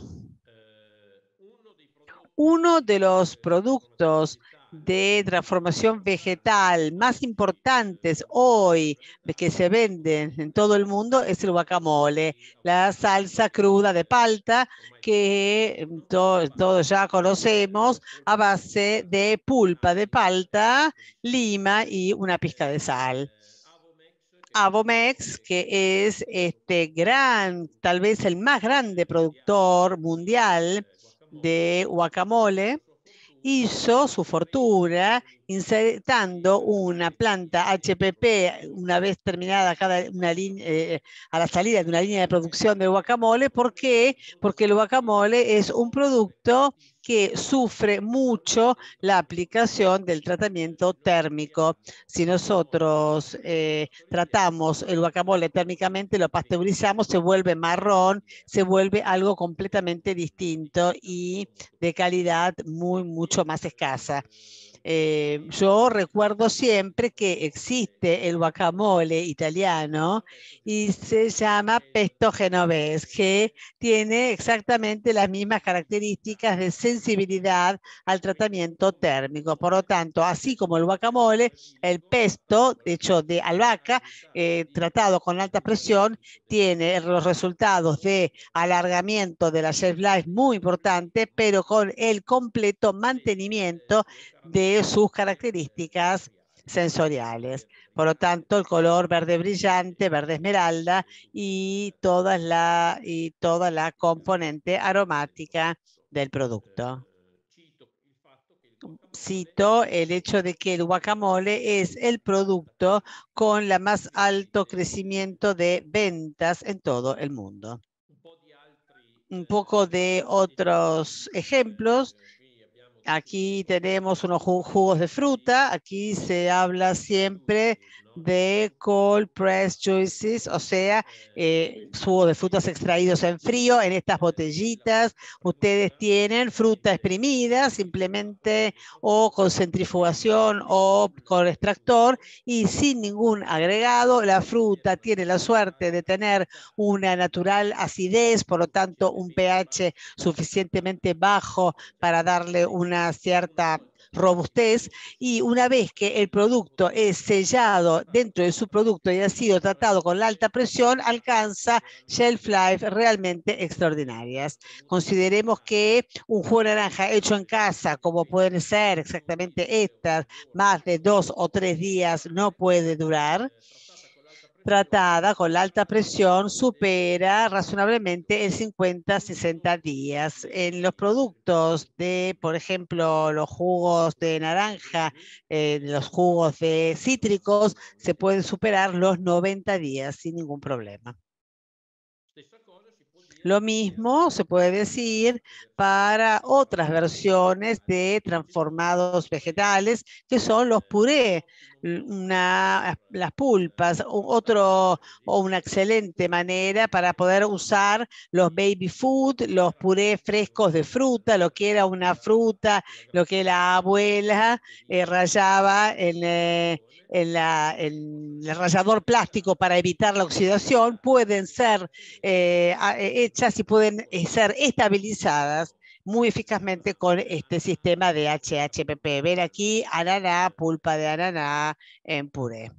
Uno de los productos de transformación vegetal más importantes hoy que se venden en todo el mundo es el guacamole, la salsa cruda de palta que mm, todos ya conocemos a base de pulpa de palta, lima y una pizca de sal. Avomex, que es este gran, tal vez el más grande productor mundial de guacamole, hizo su fortuna insertando una planta HPP una vez terminada cada una eh, a la salida de una línea de producción de guacamole. ¿Por qué? Porque el guacamole es un producto que sufre mucho la aplicación del tratamiento térmico. Si nosotros eh, tratamos el guacamole térmicamente, lo pasteurizamos, se vuelve marrón, se vuelve algo completamente distinto y de calidad muy, mucho más escasa. Eh, yo recuerdo siempre que existe el guacamole italiano y se llama pesto genovés, que tiene exactamente las mismas características de sensibilidad al tratamiento térmico. Por lo tanto, así como el guacamole, el pesto, de hecho de albahaca, eh, tratado con alta presión, tiene los resultados de alargamiento de la shelf life muy importante, pero con el completo mantenimiento de sus características sensoriales. Por lo tanto, el color verde brillante, verde esmeralda y toda la, y toda la componente aromática del producto. Cito el hecho de que el guacamole es el producto con la más alto crecimiento de ventas en todo el mundo. Un poco de otros ejemplos Aquí tenemos unos jugos de fruta, aquí se habla siempre de cold press juices, o sea, eh, de frutas extraídos en frío en estas botellitas. Ustedes tienen fruta exprimida simplemente o con centrifugación o con extractor y sin ningún agregado. La fruta tiene la suerte de tener una natural acidez, por lo tanto un pH suficientemente bajo para darle una cierta robustez y una vez que el producto es sellado dentro de su producto y ha sido tratado con la alta presión, alcanza shelf life realmente extraordinarias. Consideremos que un jugo de naranja hecho en casa, como pueden ser exactamente estas, más de dos o tres días no puede durar tratada con alta presión supera razonablemente el 50-60 días. En los productos de, por ejemplo, los jugos de naranja, eh, los jugos de cítricos, se pueden superar los 90 días sin ningún problema. Lo mismo se puede decir para otras versiones de transformados vegetales, que son los purés, una, las pulpas, otro o una excelente manera para poder usar los baby food, los puré frescos de fruta, lo que era una fruta, lo que la abuela eh, rayaba en... Eh, el, rallador plástico para evitar la oxidación pueden ser eh, eh, hechas y pueden eh, ser estabilizadas muy eficazmente con este sistema de HHPP. Ver aquí ananá, pulpa de ananá en puré.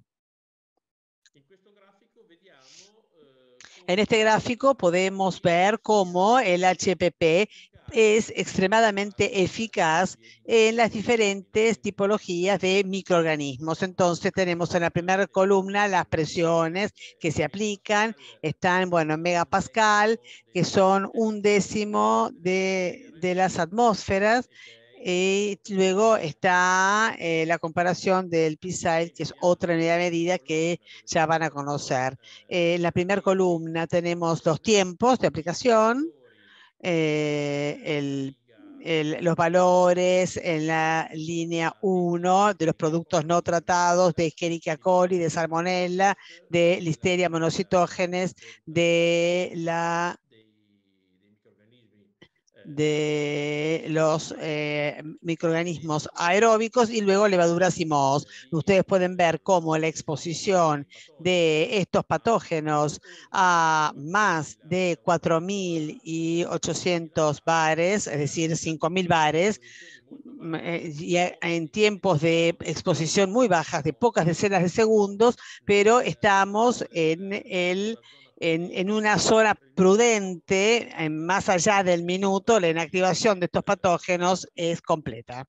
En este gráfico podemos ver cómo el HPP es extremadamente eficaz en las diferentes tipologías de microorganismos. Entonces tenemos en la primera columna las presiones que se aplican, están, bueno, en megapascal, que son un décimo de, de las atmósferas, y luego está eh, la comparación del PISAIL, que es otra unidad medida que ya van a conocer. Eh, en la primera columna tenemos los tiempos de aplicación, eh, los valores en la línea 1 de los productos no tratados de Escherichia coli, de salmonella, de listeria monocitógenes, de la de los eh, microorganismos aeróbicos y luego levaduras y mohos. Ustedes pueden ver cómo la exposición de estos patógenos a más de 4.800 bares, es decir, 5.000 bares, mm, eh, en tiempos de exposición muy bajas, de pocas decenas de segundos, pero estamos en el en, una zona prudente, más allá del minuto, la inactivación de estos patógenos es completa.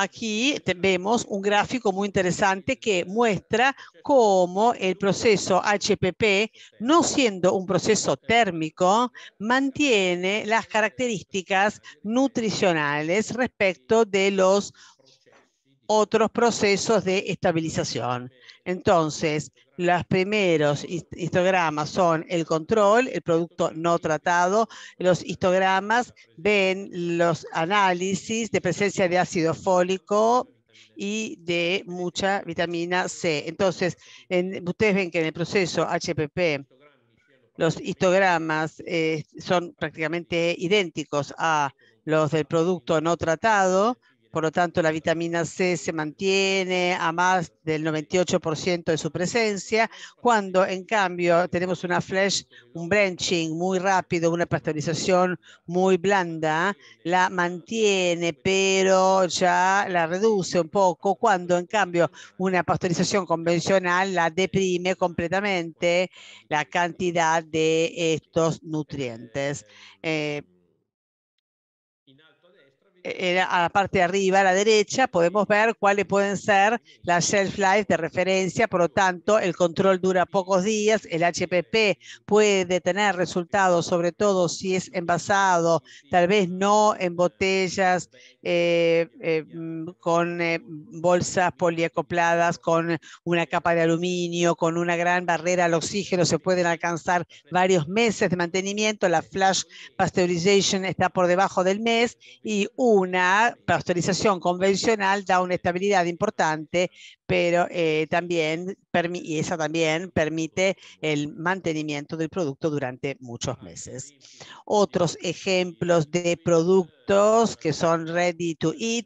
Aquí vemos un gráfico muy interesante que muestra cómo el proceso HPP, no siendo un proceso térmico, mantiene las características nutricionales respecto de los otros procesos de estabilización. Entonces, los primeros histogramas son el control, el producto no tratado. Los histogramas ven los análisis de presencia de ácido fólico y de mucha vitamina C. Entonces, ustedes ven que en el proceso HPP los histogramas eh, son prácticamente idénticos a los del producto no tratado, por lo tanto la vitamina C se mantiene a más del 98% de su presencia, cuando en cambio tenemos una flash, un branching muy rápido, una pasteurización muy blanda, la mantiene pero ya la reduce un poco, cuando en cambio una pasteurización convencional la deprime completamente la cantidad de estos nutrientes. Eh, a la parte de arriba, a la derecha, podemos ver cuáles pueden ser las shelf life de referencia. Por lo tanto, el control dura pocos días. El HPP puede tener resultados, sobre todo si es envasado, tal vez no en botellas eh, eh, mm, con eh, bolsas poliacopladas, con una capa de aluminio, con una gran barrera al oxígeno, se pueden alcanzar varios meses de mantenimiento. La flash pasteurization está por debajo del mes y una pasteurización convencional da una estabilidad importante, pero eh, también, y también permite el mantenimiento del producto durante muchos meses. Otros ejemplos de productos que son ready to eat,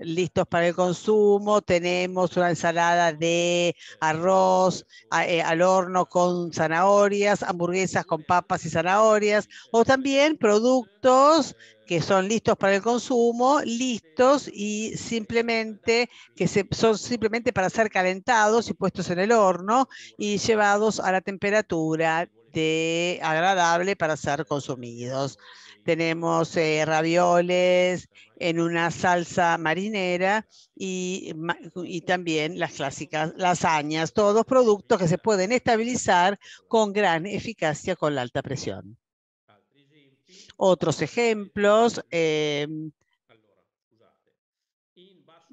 listos para el consumo, tenemos una ensalada de arroz eh, al horno con zanahorias, hamburguesas con papas y zanahorias, o también productos que son listos para el consumo, listos y simplemente que son simplemente para ser calentados y puestos en el horno y llevados a la temperatura de agradable para ser consumidos. Tenemos eh, ravioles en una salsa marinera y, y también las clásicas lasañas, todos productos que se pueden estabilizar con gran eficacia con la alta presión. Otros ejemplos. Em,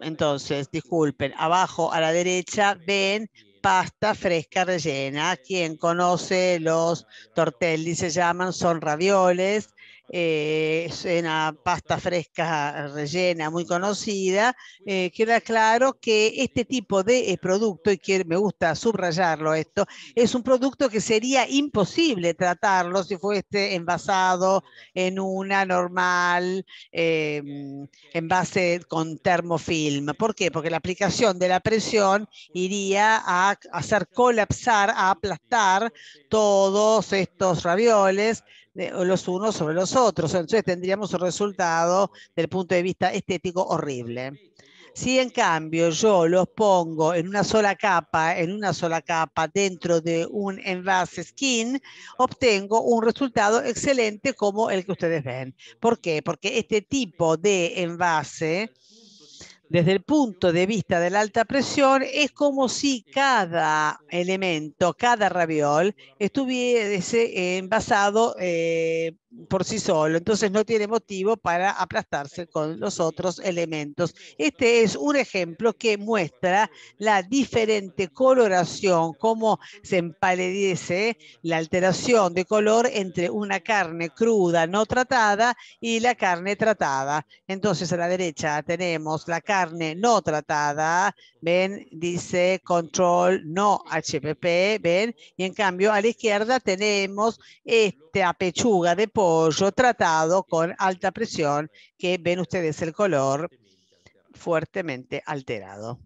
entonces, disculpen, abajo a la derecha ven pasta fresca rellena. Quien conoce los tortelli se llaman, son ravioles eh, es una pasta fresca rellena muy conocida, eh, queda claro que este tipo de eh, producto, y me gusta subrayarlo esto, es un producto que sería imposible tratarlo si fuese envasado en una normal em, envase con termofilm. ¿Por qué? Porque la aplicación de la presión iría a hacer colapsar, a aplastar todos estos ravioles los unos sobre los otros. Entonces tendríamos un resultado del punto de vista estético horrible. Si en cambio yo los pongo en una sola capa, en una sola capa dentro de un envase skin, obtengo un resultado excelente como el que ustedes ven. ¿Por qué? Porque este tipo de envase desde el punto de vista de la alta presión, es como si cada elemento, cada raviol, estuviese envasado eh, por sí solo, entonces no tiene motivo para aplastarse con los otros elementos. Este es un ejemplo que muestra la diferente coloración, cómo se empalidece la alteración de color entre una carne cruda no tratada y la carne tratada. Entonces a la derecha tenemos la carne no tratada, ven, dice control no HPP, ven, y en cambio a la izquierda tenemos esta pechuga de pollo tratado con alta presión, que ven ustedes el color fuertemente alterado.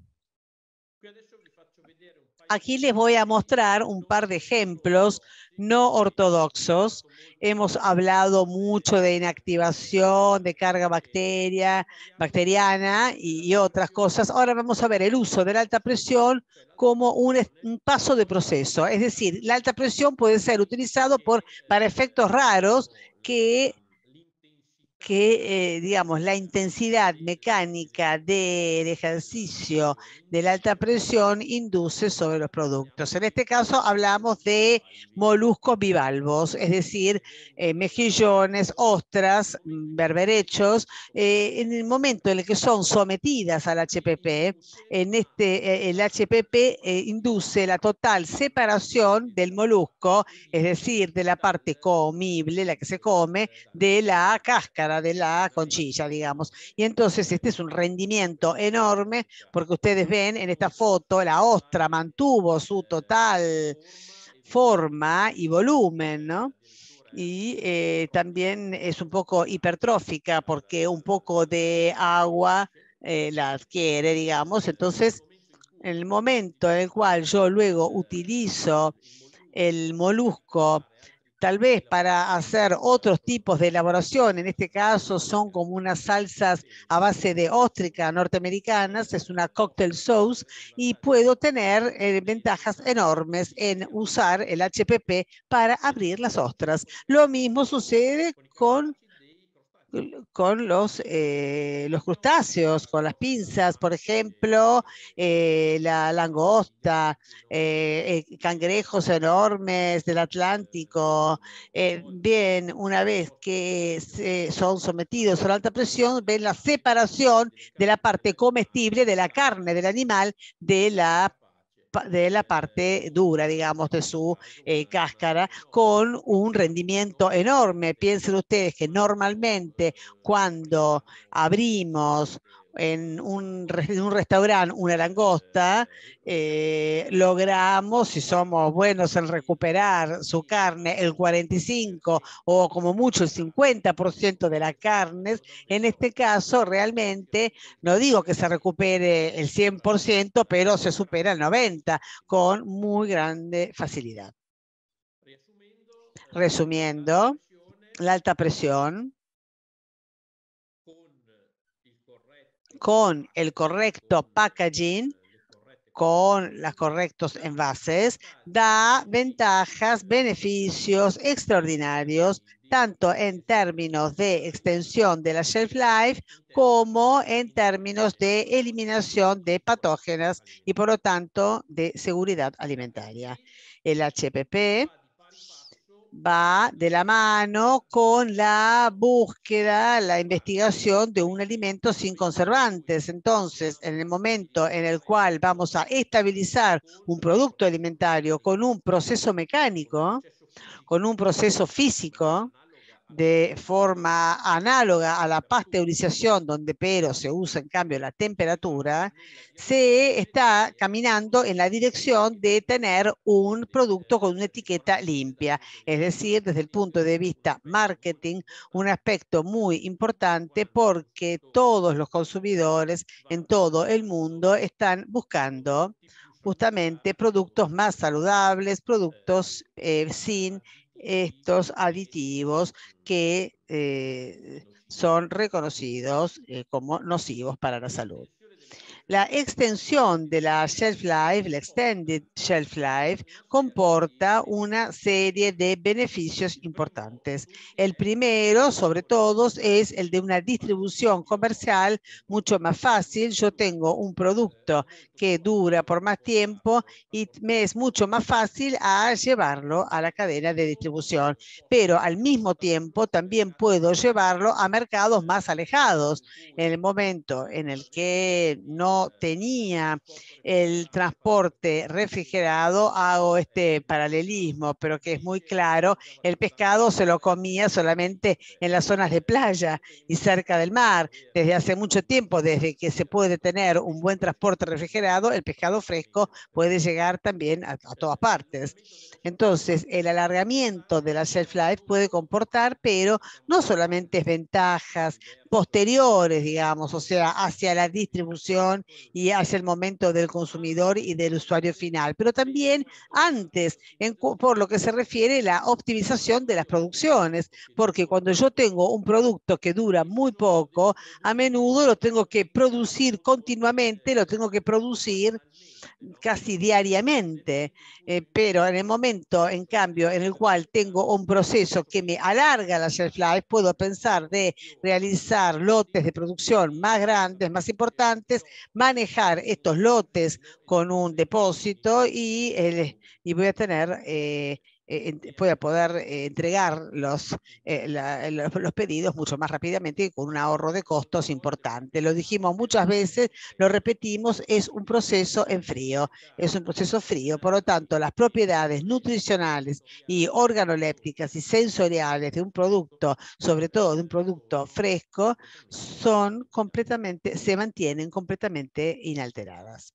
Aquí les voy a mostrar un par de ejemplos no ortodoxos. Hemos hablado mucho de inactivación, de carga bacteria, bacteriana y, otras cosas. Ahora vamos a ver el uso de la alta presión como un, paso de proceso. Es decir, la alta presión puede ser utilizado por, para efectos raros que que, eh, digamos, la intensidad mecánica del ejercicio de la alta presión induce sobre los productos. En este caso hablamos de moluscos bivalvos, es decir, eh, mejillones, ostras, mm, berberechos. Eh, en el momento en el que son sometidas al HPP, en este, el HPP induce la total separación del molusco, es decir, de la parte comible, la que se come, de la cáscara de la conchilla, digamos. Y entonces este es un rendimiento enorme porque ustedes ven en esta foto la ostra mantuvo su total forma y volumen, ¿no? y eh, también es un poco hipertrófica porque un poco de agua eh, la adquiere, digamos. Entonces, en el momento en el cual yo luego utilizo el molusco tal vez para hacer otros tipos de elaboración, en este caso son como unas salsas a base de óstrica norteamericanas, es una cocktail sauce, y puedo tener eh, ventajas enormes en usar el HPP para abrir las ostras. Lo mismo sucede con con los, eh, los crustáceos, con las pinzas, por ejemplo, eh, la langosta, eh, cangrejos enormes del Atlántico. bien, una vez que se son sometidos a la alta presión, ven la separación de la parte comestible de la carne del animal de la de la parte dura, digamos, de su eh, cáscara, con un rendimiento enorme. Piensen ustedes que normalmente cuando abrimos en un, restaurante una langosta, eh, logramos, si somos buenos en recuperar su carne, el 45 o como mucho el 50% de las carnes. En este caso, realmente, no digo que se recupere el 100%, pero se supera el 90% con muy grande facilidad. Resumiendo, la alta presión con el correcto packaging, con los correctos envases, da ventajas, beneficios extraordinarios, tanto en términos de extensión de la shelf life como en términos de eliminación de patógenas y por lo tanto de seguridad alimentaria. El HPP va de la mano con la búsqueda, la investigación de un alimento sin conservantes. Entonces, en el momento en el cual vamos a estabilizar un producto alimentario con un proceso mecánico, con un proceso físico, de forma análoga a la pasteurización, donde pero se usa en cambio la temperatura, se está caminando en la dirección de tener un producto con una etiqueta limpia. Es decir, desde el punto de vista marketing, un aspecto muy importante porque todos los consumidores en todo el mundo están buscando justamente productos más saludables, productos eh, sin estos aditivos que eh, son reconocidos eh, como nocivos para la salud. La extensión de la shelf life, la extended shelf life, comporta una serie de beneficios importantes. El primero, sobre todos, es el de una distribución comercial mucho más fácil. Yo tengo un producto que dura por más tiempo y me es mucho más fácil a llevarlo a la cadena de distribución. Pero al mismo tiempo también puedo llevarlo a mercados más alejados. En el momento en el que no tenía el transporte refrigerado, hago este paralelismo, pero que es muy claro, el pescado se lo comía solamente en las zonas de playa y cerca del mar. Desde hace mucho tiempo, desde que se puede tener un buen transporte refrigerado, el pescado fresco puede llegar también a, a todas partes. Entonces, el alargamiento de la shelf life puede comportar, pero no solamente ventajas posteriores, digamos, o sea, hacia la distribución y hacia el momento del consumidor y del usuario final, pero también antes, por lo que se refiere a la optimización de las producciones, porque cuando yo tengo un producto que dura muy poco, a menudo lo tengo que producir continuamente, lo tengo que producir casi diariamente, eh, pero en el momento, en cambio, en el cual tengo un proceso que me alarga la shelf life, puedo pensar de realizar lotes de producción más grandes, más importantes, manejar estos lotes con un depósito y, voy a tener eh, eh, pueda poder eh, entregar los, eh, eh, los, los, pedidos mucho más rápidamente y con un ahorro de costos importante. Lo dijimos muchas veces, lo repetimos, es un proceso en frío, es un proceso frío. Por lo tanto, las propiedades nutricionales y organolépticas y sensoriales de un producto, sobre todo de un producto fresco, son completamente, se mantienen completamente inalteradas.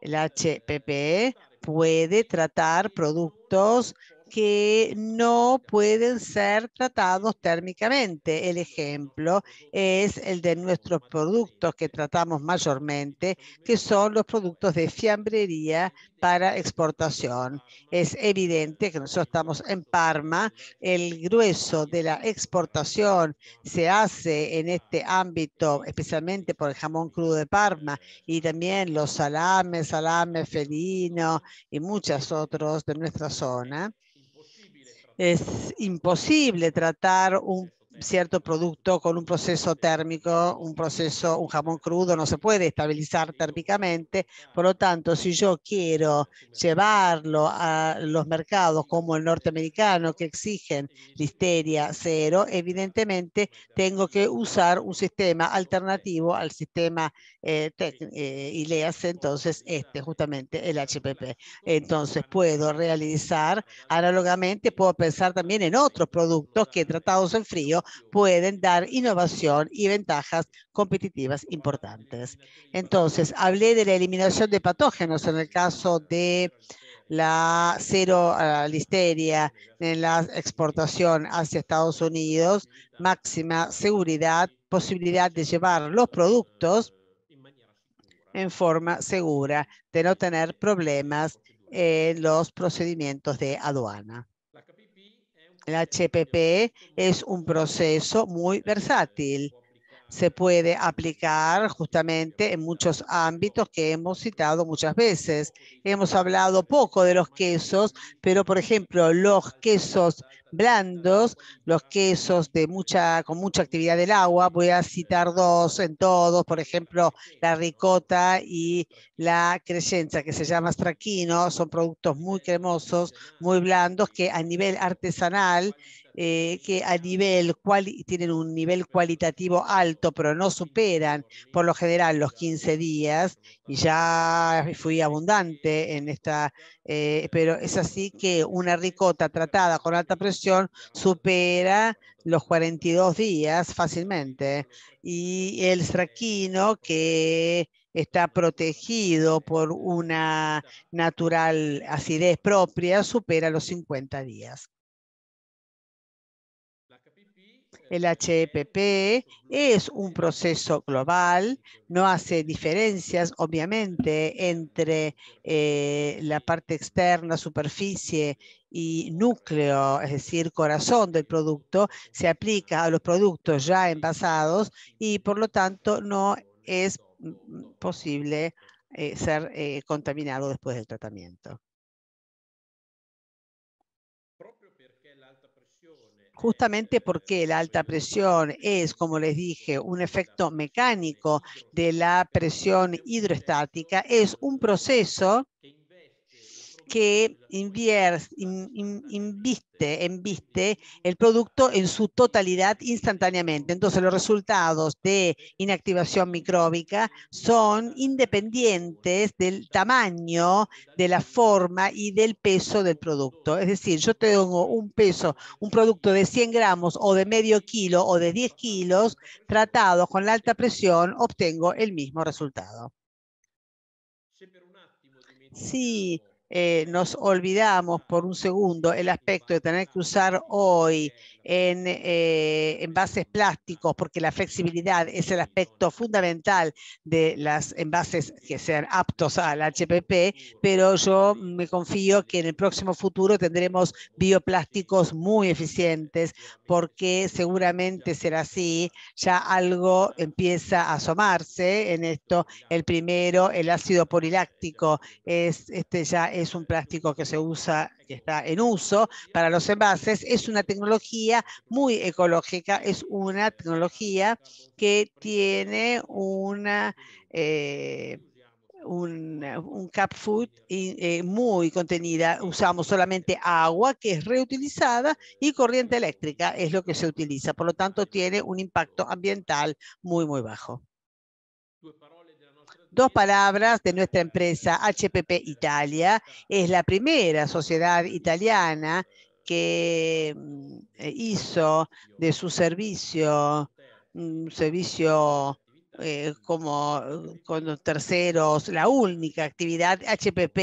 El HPP puede tratar productos que no pueden ser tratados térmicamente. El ejemplo es el de nuestros productos que tratamos mayormente, que son los productos de fiambrería para exportación. Es evidente que nosotros estamos en Parma. El grueso de la exportación se hace en este ámbito, especialmente por el jamón crudo de Parma y también los salames, salame felino y muchos otros de nuestra zona. Es imposible tratar un cierto producto con un proceso térmico, un proceso, un jamón crudo no se puede estabilizar térmicamente. Por lo tanto, si yo quiero llevarlo a los mercados como el norteamericano que exigen listeria cero, evidentemente tengo que usar un sistema alternativo al sistema eh, eh ILEAS, entonces este, justamente el HPP. Entonces puedo realizar análogamente, puedo pensar también en otros productos que tratados en frío pueden dar innovación y ventajas competitivas importantes. Entonces, hablé de la eliminación de patógenos en el caso de la cero ah, listeria en la exportación hacia Estados Unidos, máxima seguridad, posibilidad de llevar los productos en forma segura, de no tener problemas en los procedimientos de aduana. El HPP es un proceso muy versátil se puede aplicar justamente en muchos ámbitos que hemos citado muchas veces. Hemos hablado poco de los quesos, pero por ejemplo, los quesos blandos, los quesos de mucha, con mucha actividad del agua, voy a citar dos en todos, por ejemplo, la ricota y la crescenza, que se llama astraquino, son productos muy cremosos, muy blandos, que a nivel artesanal eh, que a nivel tienen un nivel cualitativo alto, pero no superan por lo general los 15 días, y ya fui abundante en esta, eh, pero es así que una ricota tratada con alta presión supera los 42 días fácilmente. Y el straquino que está protegido por una natural acidez propia, supera los 50 días. El HPP es un proceso global, no hace diferencias, obviamente, entre eh, la parte externa, superficie y núcleo, es decir, corazón del producto, se aplica a los productos ya envasados y por lo tanto no es mm, mm, posible eh, ser eh, contaminado después del tratamiento. justamente porque la alta presión es, como les dije, un efecto mecánico de la presión hidroestática, es un proceso que invierte, inviste, el producto en su totalidad instantáneamente. Entonces los resultados de inactivación micróbica son independientes del tamaño, de la forma y del peso del producto. Es decir, yo tengo un peso, un producto de 100 gramos o de medio kilo o de 10 kilos tratado con la alta presión, obtengo el mismo resultado. Sí, eh, nos olvidamos por un segundo el aspecto de tener que usar hoy en eh, envases plásticos, porque la flexibilidad es el aspecto fundamental de las envases que sean aptos al HPP, pero yo me confío que en el próximo futuro tendremos bioplásticos muy eficientes, porque seguramente será así, ya algo empieza a asomarse en esto. El primero, el ácido poliláctico, es, este ya es un plástico que se usa que está en uso para los envases, es una tecnología muy ecológica, es una tecnología que tiene una... Eh, un, cap food eh, muy contenida. Usamos solamente agua que es reutilizada y corriente eléctrica es lo que se utiliza. Por lo tanto, tiene un impacto ambiental muy, muy bajo. Dos palabras de nuestra empresa HPP Italia. Es la primera sociedad italiana que mm, hizo de su servicio un mm, servicio eh, como eh, con los terceros, la única actividad HPP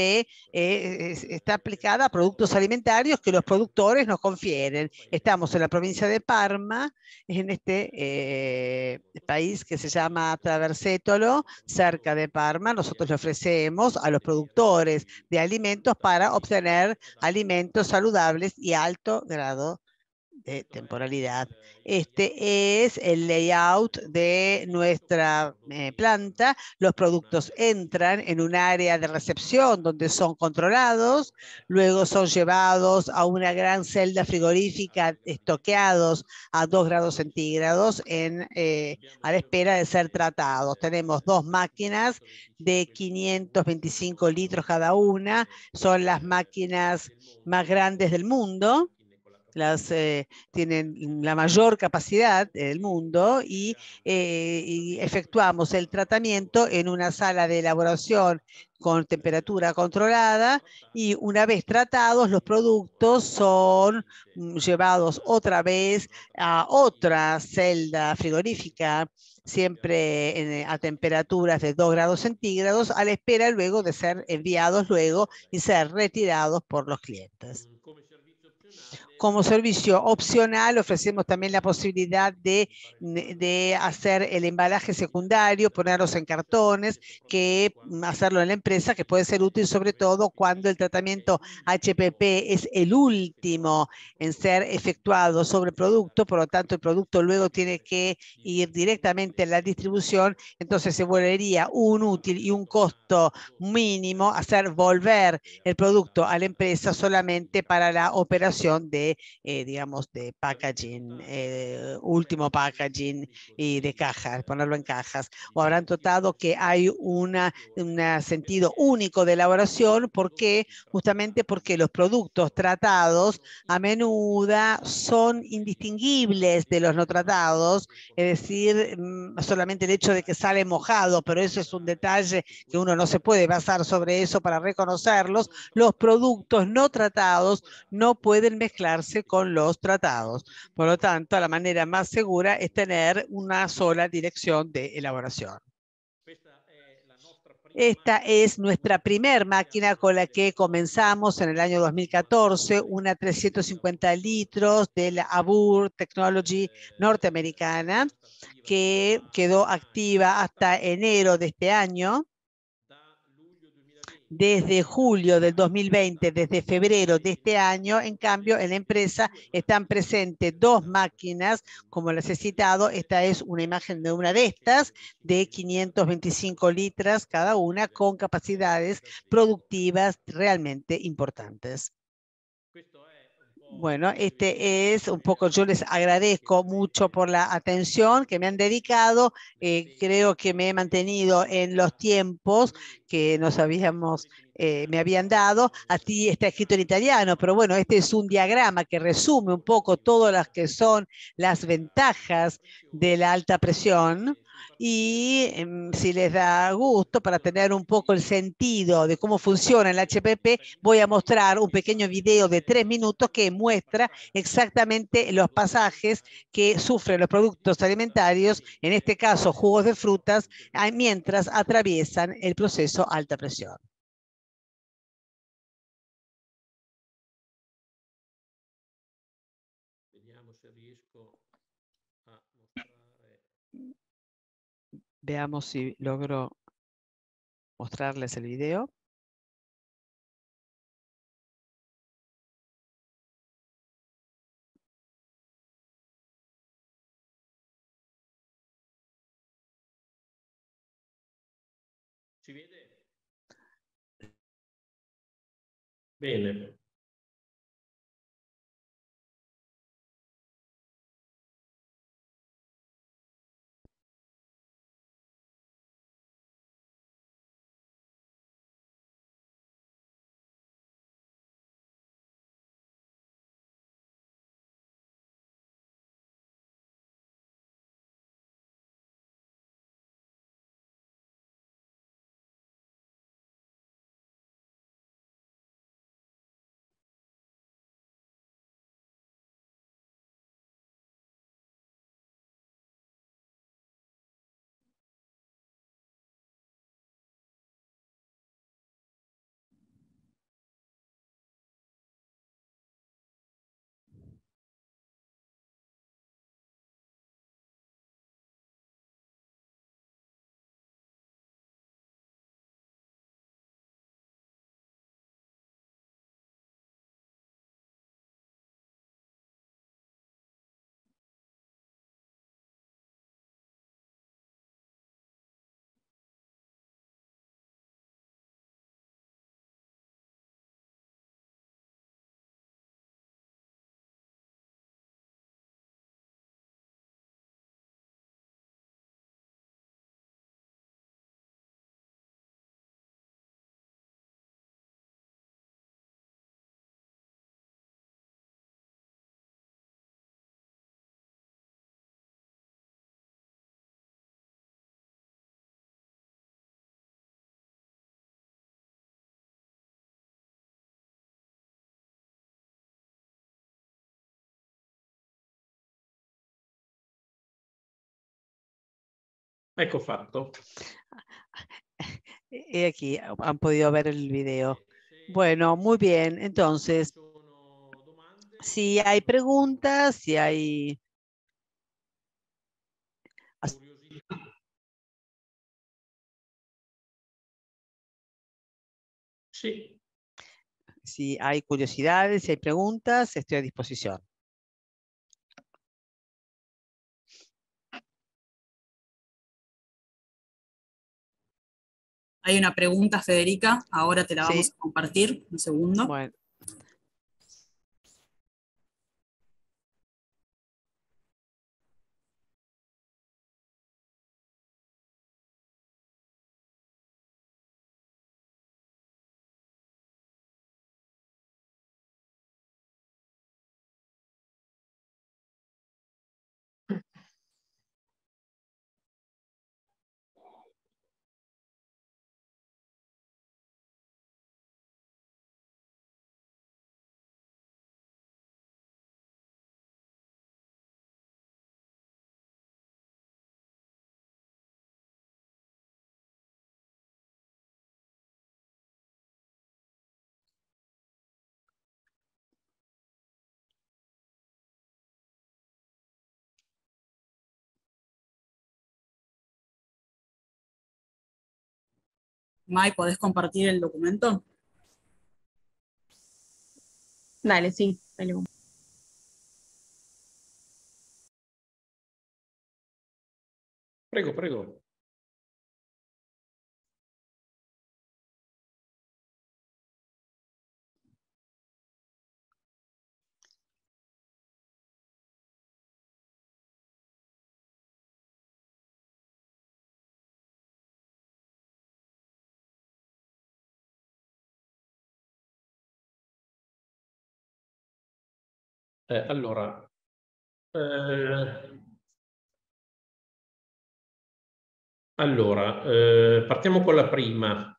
eh, está aplicada a productos alimentarios que los productores nos confieren. Estamos en la provincia de Parma, en este país que se llama Traversétolo, cerca de Parma. Nosotros le ofrecemos a los productores de alimentos para obtener alimentos saludables y alto grado eh, temporalidad. Este es el layout de nuestra eh, planta. Los productos entran en un área de recepción donde son controlados, luego son llevados a una gran celda frigorífica estoqueados a 2 grados centígrados eh, a la espera de ser tratados. Tenemos dos máquinas de 525 litros cada una. Son las máquinas más grandes del mundo las, eh, tienen la mayor capacidad del mundo eh, y, efectuamos el tratamiento en una sala de elaboración con temperatura controlada y una vez tratados los productos son mm, llevados otra vez a otra celda frigorífica siempre a temperaturas de 2 grados centígrados a la espera luego de ser enviados luego y ser retirados por los clientes. Como servicio opcional ofrecemos también la posibilidad de, hacer el embalaje secundario, ponerlos en cartones, que mm, hacerlo en la empresa, que puede ser útil sobre todo cuando el tratamiento HPP es el último en ser efectuado sobre el producto, por lo tanto el producto luego tiene que ir directamente a la distribución, entonces se volvería un útil y un costo mínimo hacer volver el producto a la empresa solamente para la operación de eh, digamos, de packaging, eh, último packaging y de cajas, ponerlo en cajas. O habrán tratado que hay un sentido único de elaboración, ¿por qué? Justamente porque los productos tratados a menudo son indistinguibles de los no tratados, es decir, mm, solamente el hecho de que sale mojado, pero eso es un detalle que uno no se puede basar sobre eso para reconocerlos, los productos no tratados no pueden mezclar con los tratados. Por lo tanto, la manera más segura es tener una sola dirección de elaboración. Esta es nuestra primera máquina con la que comenzamos en el año 2014, una 350 litros de la ABUR Technology norteamericana que quedó activa hasta enero de este año desde julio del 2020, desde febrero de este año, en cambio, en la empresa están presentes dos máquinas, como las he citado, esta es una imagen de una de estas, de 525 litras cada una, con capacidades productivas realmente importantes. Bueno, este es un poco, yo les agradezco mucho por la atención que me han dedicado. Eh, creo que me he mantenido en los tiempos que nos habíamos, eh, me habían dado. ti está escrito en italiano, pero bueno, este es un diagrama que resume un poco todas las que son las ventajas de la alta presión y em, si les da gusto, para tener un poco el sentido de cómo funciona el HPP, voy a mostrar un pequeño video de tres minutos que muestra exactamente los pasajes que sufren los productos alimentarios, en este caso jugos de frutas, mientras atraviesan el proceso alta presión. Veamos si logro mostrarles el video. Ecco (laughs) Y aquí han podido ver el video. Bueno, muy bien. Entonces, si hay preguntas, si hay... Sí. Si hay curiosidades, si hay preguntas, estoy a disposición. Hay una pregunta, Federica, ahora te la vamos a compartir, un segundo. Mike, ¿podés compartir el documento? Dale, sí, dale. Prego, prego. Eh, allora, eh, allora eh, con la prima.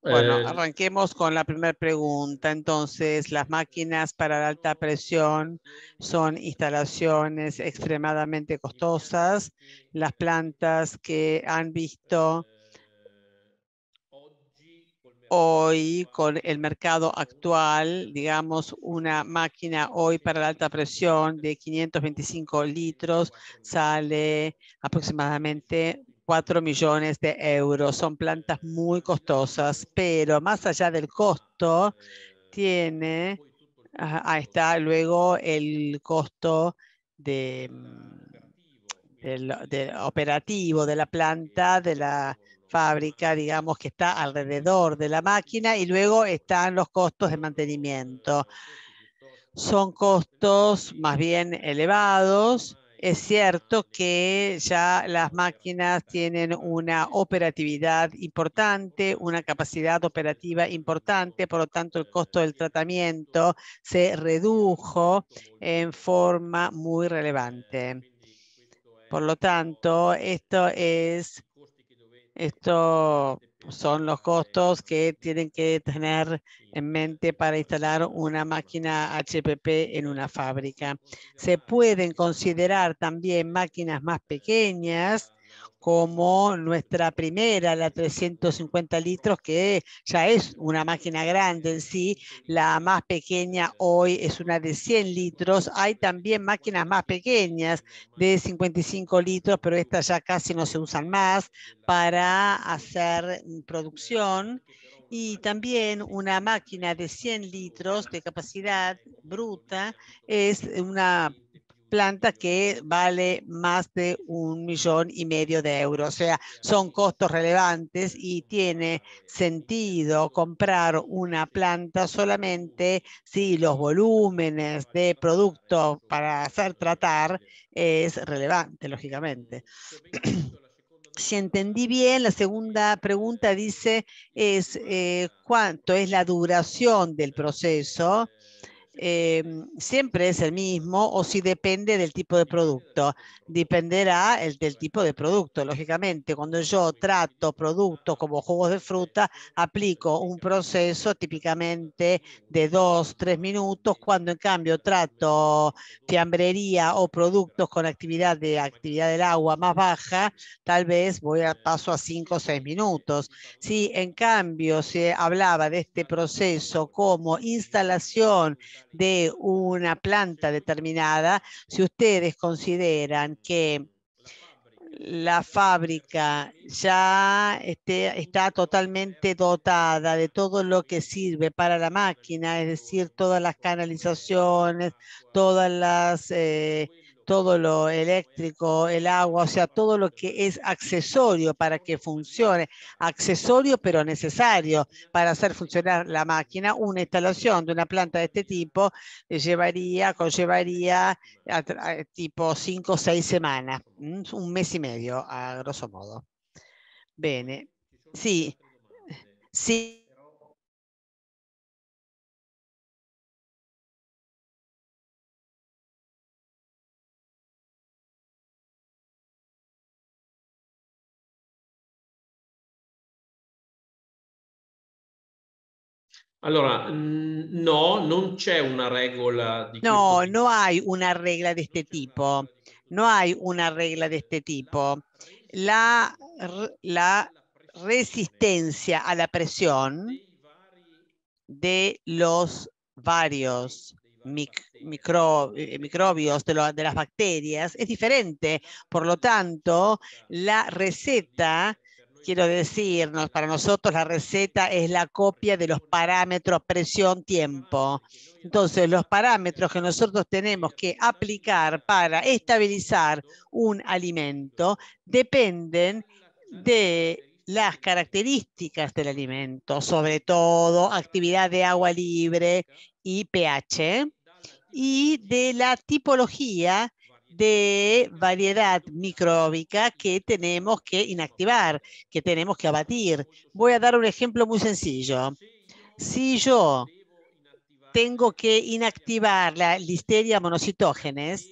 Bueno, arranquemos con la primera pregunta. Entonces, las máquinas para la alta presión son instalaciones extremadamente costosas. Las plantas que han visto hoy con el mercado actual, digamos, una máquina hoy para la alta presión de 525 litros sale aproximadamente 4 millones de euros. Son plantas muy costosas, pero más allá del costo, tiene, ah, ahí está luego el costo de, mm, operativo de la planta, de la fábrica, digamos, que está alrededor de la máquina y luego están los costos de mantenimiento. Son costos más bien elevados. Es cierto que ya las máquinas tienen una operatividad importante, una capacidad operativa importante, por lo tanto el costo del tratamiento se redujo en forma muy relevante. Por lo tanto, esto es estos son los costos que tienen que tener en mente para instalar una máquina HPP en una fábrica. Se pueden considerar también máquinas más pequeñas como nuestra primera, la 350 litros, que ya es una máquina grande en sí. La más pequeña hoy es una de 100 litros. Hay también máquinas más pequeñas de 55 litros, pero estas ya casi no se usan más para hacer producción. Y también una máquina de 100 litros de capacidad bruta es una planta que vale más de un millón y medio de euros. O sea, son costos relevantes y tiene sentido comprar una planta solamente si los volúmenes de producto para hacer tratar es relevante, lógicamente. (clears throat) si entendí bien, la segunda pregunta dice es eh, cuánto es la duración del proceso Em, siempre es el mismo o si depende del tipo de producto. Dependerá del tipo de producto, lógicamente. Cuando yo trato productos como jugos de fruta, aplico un proceso típicamente de dos, tres minutos. Cuando en cambio trato fiambrería o productos con actividad de actividad del agua más baja, tal vez voy a paso a cinco o seis minutos. Si en cambio se hablaba de este proceso como instalación de una planta determinada, si ustedes consideran que la fábrica ya está totalmente dotada de todo lo que sirve para la máquina, es decir, todas las canalizaciones, todas las... Eh, todo lo eléctrico, el agua, o sea, todo lo que es accesorio para que funcione, accesorio pero necesario para hacer funcionar la máquina, una instalación de una planta de este tipo eh, llevaría, conllevaría eh, tipo cinco o seis semanas, un mes y medio a grosso modo. Bene, sí, sí. Allora, no, una regola No, no hay una regla de este tipo. No hay una regla de este tipo. La, la resistencia a la presión de los varios eh, microbios, de, de las bacterias, es diferente. Por lo tanto, la receta quiero decir, para nosotros la receta es la copia de los parámetros presión, tiempo. Entonces, los parámetros que nosotros tenemos que aplicar para estabilizar un alimento dependen de las características del alimento, sobre todo actividad de agua libre y pH, y de la tipología de variedad micróbica que tenemos que inactivar, que tenemos que abatir. Voy a dar un ejemplo muy sencillo. Si yo tengo que inactivar la listeria monocitógenes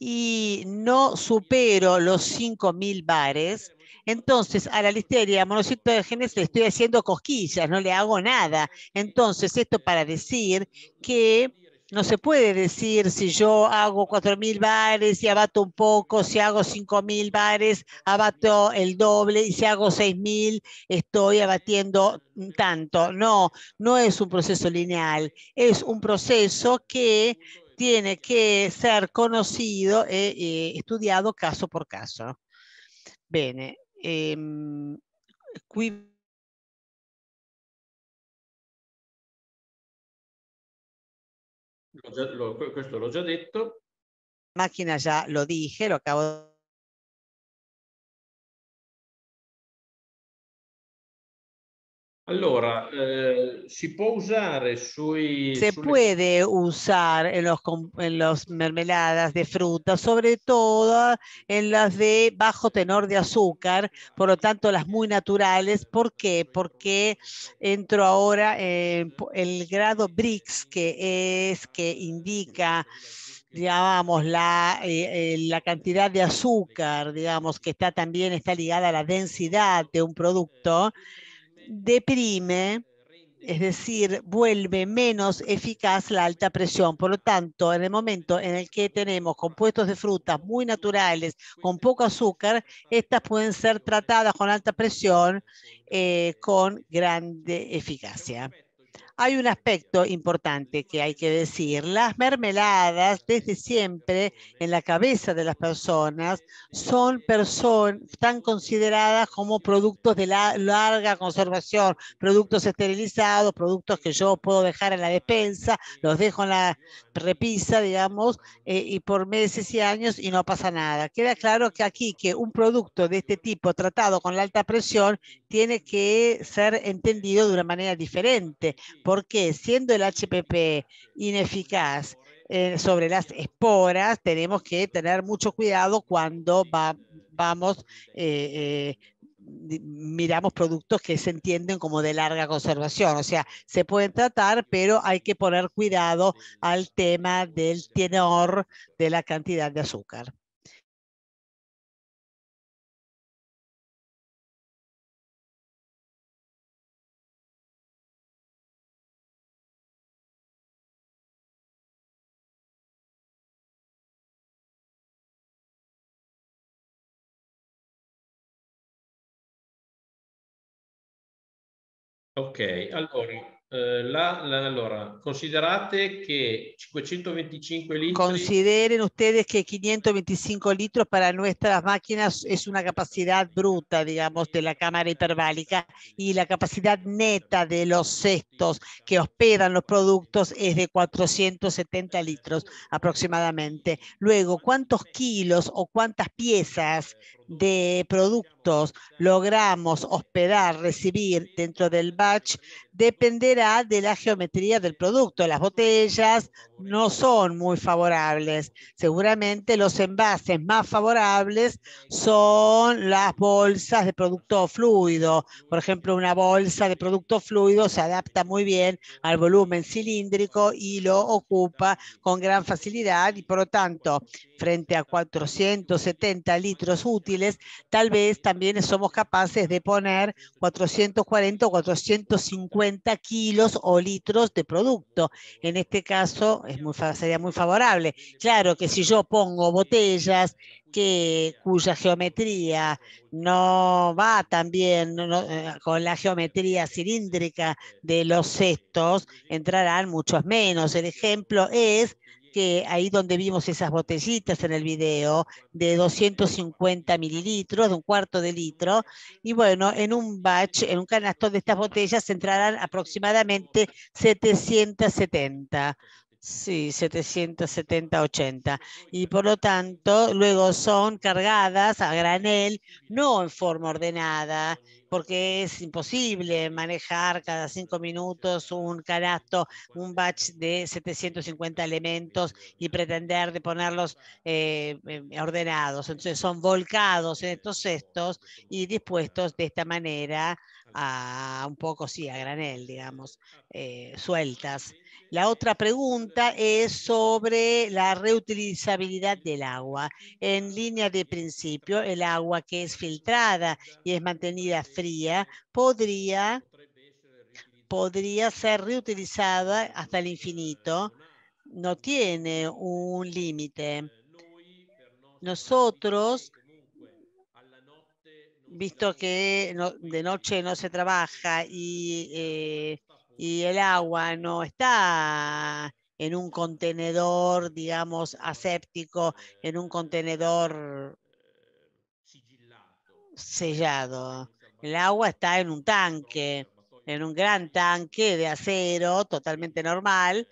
y no supero los 5.000 bares, entonces, a la listeria monocitógenes le estoy haciendo cosquillas, no le hago nada. Entonces, esto para decir que no se puede decir si yo hago 4.000 bares y abato un poco, si hago 5.000 bares, abato el doble y si hago 6.000 estoy abatiendo tanto. No, no es un proceso lineal, es un proceso que tiene que ser conocido e, eh, estudiado caso por caso. Bene, ehm, Lo, lo, questo l'ho già detto. Macchina già lo dije, lo acabo Allora, eh, si può usare Se puede usar en los, en mermeladas de fruta, sobre todo en las de bajo tenor de azúcar, por lo tanto las muy naturales. ¿Por qué? Porque entro ahora en el grado BRICS, que es, que indica digamos, la, eh, eh, la, cantidad de azúcar, digamos, que está también está ligada a la densidad de un producto deprime, es decir, vuelve menos eficaz la alta presión. Por lo tanto, en el momento en el que tenemos compuestos de frutas muy naturales, con poco azúcar, estas pueden ser tratadas con alta presión eh, con grande eficacia. Hay un aspecto importante que hay que decir. Las mermeladas desde siempre en la cabeza de las personas son personas están consideradas como productos de la larga conservación, productos esterilizados, productos que yo puedo dejar en la despensa, los dejo en la repisa, digamos, eh, y por meses y años y no pasa nada. Queda claro que aquí que un producto de este tipo tratado con la alta presión tiene que ser entendido de una manera diferente porque siendo el HPP ineficaz eh, sobre las esporas, tenemos que tener mucho cuidado cuando vamos eh, eh, miramos productos que se entienden como de larga conservación. O sea, se pueden tratar, pero hay que poner cuidado al tema del tenor de la cantidad de azúcar. Ok, allora, eh, considerate que 525 litros... Consideren ustedes que 525 litros para nuestras máquinas es una capacidad bruta, digamos, de la cámara hiperbálica y la capacidad neta de los cestos que hospedan los productos es de 470 litros aproximadamente. Luego, ¿cuántos kilos o cuántas piezas de productos logramos hospedar, recibir dentro del batch dependerá de la geometría del producto, las botellas, no son muy favorables. Seguramente los envases más favorables son las bolsas de producto fluido. Por ejemplo, una bolsa de producto fluido se adapta muy bien al volumen cilíndrico y lo ocupa con gran facilidad y por lo tanto, frente a 470 litros útiles, tal vez también somos capaces de poner 440 o 450 kilos o litros de producto. En este caso, sería muy favorable. Claro que si yo pongo botellas que, cuya geometría no va también bien eh, con la geometría cilíndrica de los cestos, entrarán muchos menos. El ejemplo es que ahí donde vimos esas botellitas en el video de 250 mililitros, de un cuarto de litro, y bueno, en un batch, en un canastón de estas botellas entrarán aproximadamente 770. Sí, 770, 80. Y por lo tanto, luego son cargadas a granel, no en forma ordenada, porque es imposible manejar cada cinco minutos un canasto, un batch de 750 elementos y pretender de ponerlos eh, eh, ordenados. Entonces son volcados en estos cestos y dispuestos de esta manera a, un poco, sí, a granel, digamos, ah. eh, sueltas. La otra pregunta es sobre la reutilizabilidad del agua. En línea de principio, el agua que es filtrada y es mantenida fría podría, podría ser reutilizada hasta el infinito. Ah. No tiene un límite. Nosotros visto que de noche no se trabaja y, eh, y el agua no está en un contenedor, digamos, aséptico, en un contenedor sellado. El agua está en un tanque, en un gran tanque de acero totalmente normal,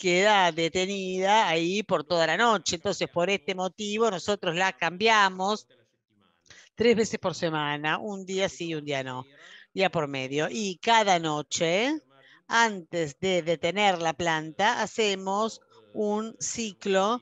queda detenida ahí por toda la noche. Entonces, por este motivo, nosotros la cambiamos tres veces por semana, un día sí y un día no, día por medio. Y cada noche, antes de detener la planta, hacemos un ciclo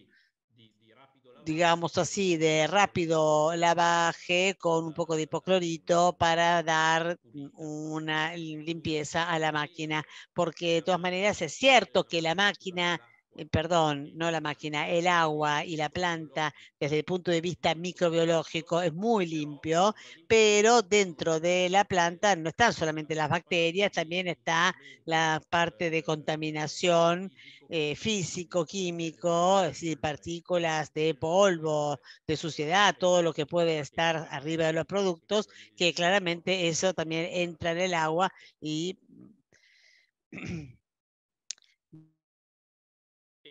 digamos así, de rápido lavaje con un poco de hipoclorito para dar una limpieza a la máquina, porque de todas maneras es cierto que la máquina eh, perdón, no la máquina, el agua y la planta desde el punto de vista microbiológico es muy limpio, pero dentro de la planta no están solamente las bacterias, también está la parte de contaminación eh, físico-químico, es partículas de polvo, de suciedad, todo lo que puede estar arriba de los productos, que claramente eso también entra en el agua y (clears throat) (clears throat)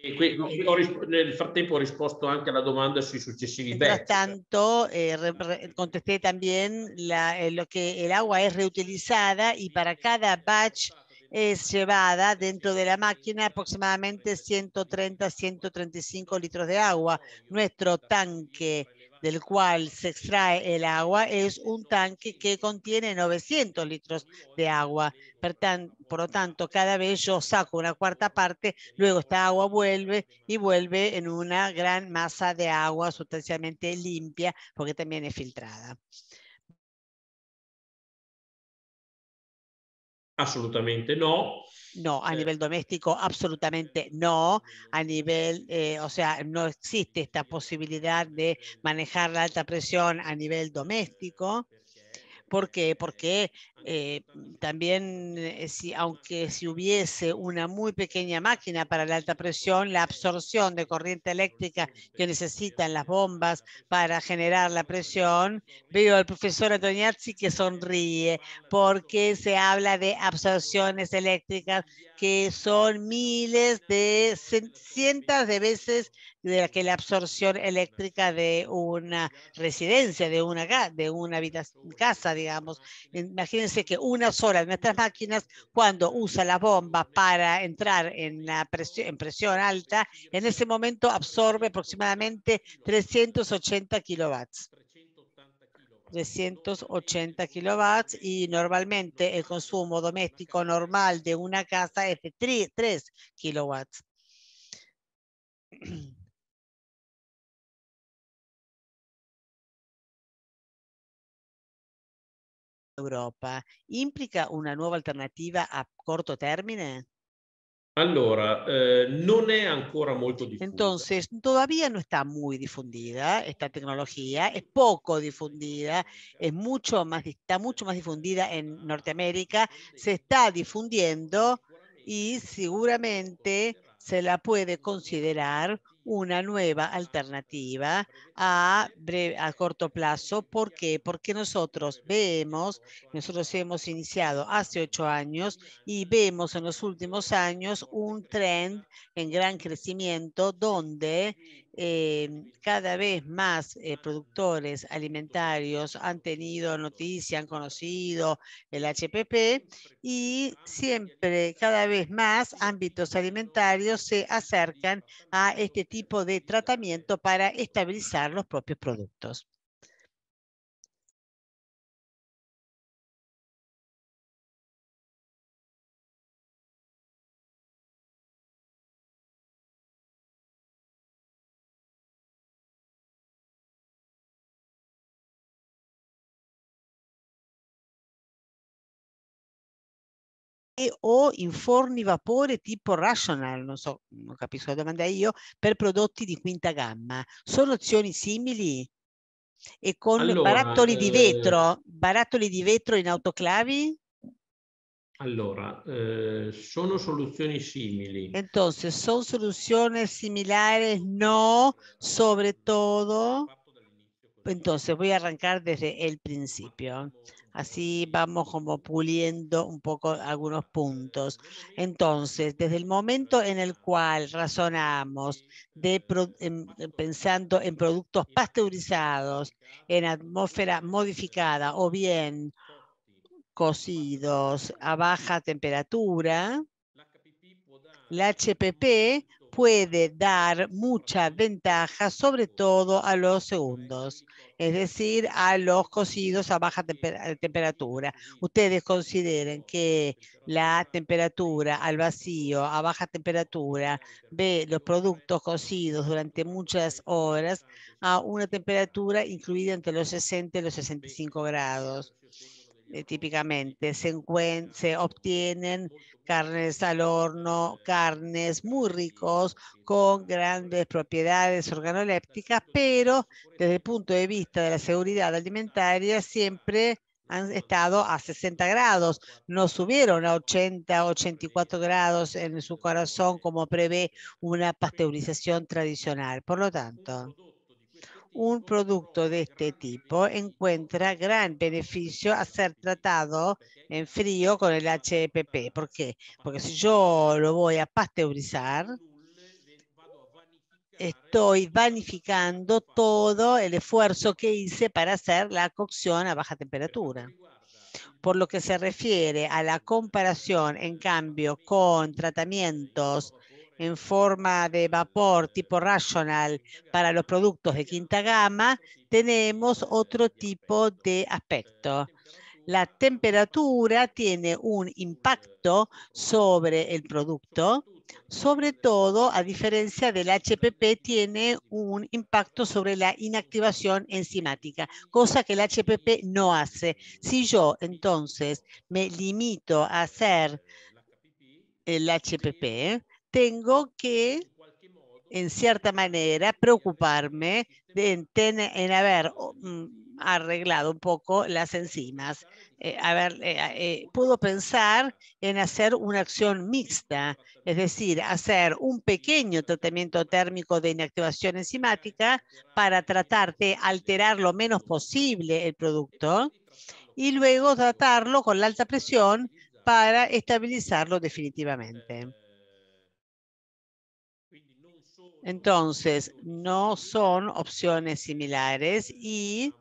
E ho, nel frattempo ho risposto anche alla domanda sui successivi Mientras tanto, eh, contesté también eh, lo que el agua es reutilizada y para cada batch es llevada dentro de la máquina aproximadamente 130, 135 litros de agua. Nuestro tanque del cual se extrae el agua es un tanque que contiene 900 litros de agua. Por, lo tanto, cada vez yo saco una cuarta parte, luego esta agua vuelve y vuelve en una gran masa de agua sustancialmente limpia porque también es filtrada. Absolutamente no. No, a nivel doméstico absolutamente no. A nivel, eh, o sea, no existe esta posibilidad de manejar la alta presión a nivel doméstico. ¿Por qué? Porque eh, también, eh, si, aunque si hubiese una muy pequeña máquina para la alta presión, la absorción de corriente eléctrica que necesitan las bombas para generar la presión, veo al profesor Antoniazzi que sonríe porque se habla de absorciones eléctricas que son miles de cientos de veces de que la absorción eléctrica de una residencia, de una, de una casa, digamos. Imagínense que una sola de nuestras máquinas, cuando usa la bomba para entrar en, la presión, en presión alta, en ese momento absorbe aproximadamente 380 kilovatios. 380 kilovatios y normalmente el consumo doméstico normal de una casa es de 3, 3 Europa implica una nueva alternativa a corto término? Allora, eh, ancora Entonces, todavía no está muy difundida esta tecnología, es poco difundida, es mucho más, está mucho más difundida en Norteamérica, se está difundiendo y seguramente se la puede considerar una nueva alternativa a, breve, a corto plazo. ¿Por qué? Porque nosotros vemos, nosotros hemos iniciado hace ocho años y vemos en los últimos años un trend en gran crecimiento donde Em, cada vez más eh, productores alimentarios han tenido noticia, han conocido el HPP y siempre, cada vez más ámbitos alimentarios se acercan a este tipo de tratamiento para estabilizar los propios productos. o in forni vapore tipo Rational, non so, non capisco la domanda io, per prodotti di quinta gamma. Sono opzioni simili? E con allora, barattoli di eh, vetro, barattoli di vetro in autoclavi? Allora, eh, sono soluzioni simili. Entonces, son soluciones similares, no, sobre todo. Entonces, voy a arrancar desde el principio. Así vamos como puliendo un poco algunos puntos. Entonces, desde el momento en el cual razonamos eh, pensando en productos pasteurizados, en atmósfera modificada o bien cocidos a baja temperatura, la HPP puede dar mucha ventaja, sobre todo a los segundos, es decir, a los cocidos a baja eh, temperatura. Ustedes consideren que la temperatura al vacío, a baja temperatura, ve los productos cocidos durante muchas horas a una temperatura incluida entre los 60 y los 65 grados. Eh, típicamente. Se, se obtienen carnes al horno, carnes muy ricos, con grandes propiedades organolépticas, pero desde el punto de vista de la seguridad alimentaria siempre han estado a 60 grados, no subieron a 80, 84 grados en su corazón como prevé una pasteurización tradicional. Por lo tanto, un producto de este tipo encuentra gran beneficio a ser tratado en frío con el HPP. ¿Por qué? Porque si yo lo voy a pasteurizar, estoy vanificando todo el esfuerzo que hice para hacer la cocción a baja temperatura. Por lo que se refiere a la comparación, en cambio, con tratamientos en forma de vapor tipo rational para los productos de quinta gama, tenemos otro tipo de aspecto. La temperatura tiene un impacto sobre el producto, sobre todo, a diferencia del HPP, tiene un impacto sobre la inactivación enzimática, cosa que el HPP no hace. Si yo entonces me limito a hacer el HPP, tengo que, en cierta manera, preocuparme en, haber mm, arreglado un poco las enzimas. Eh, eh, eh, puedo pudo pensar en hacer una acción mixta, es decir, hacer un pequeño tratamiento térmico de inactivación enzimática para tratar de alterar lo menos posible el producto y luego tratarlo con la alta presión para estabilizarlo definitivamente. Entonces, no son opciones similares y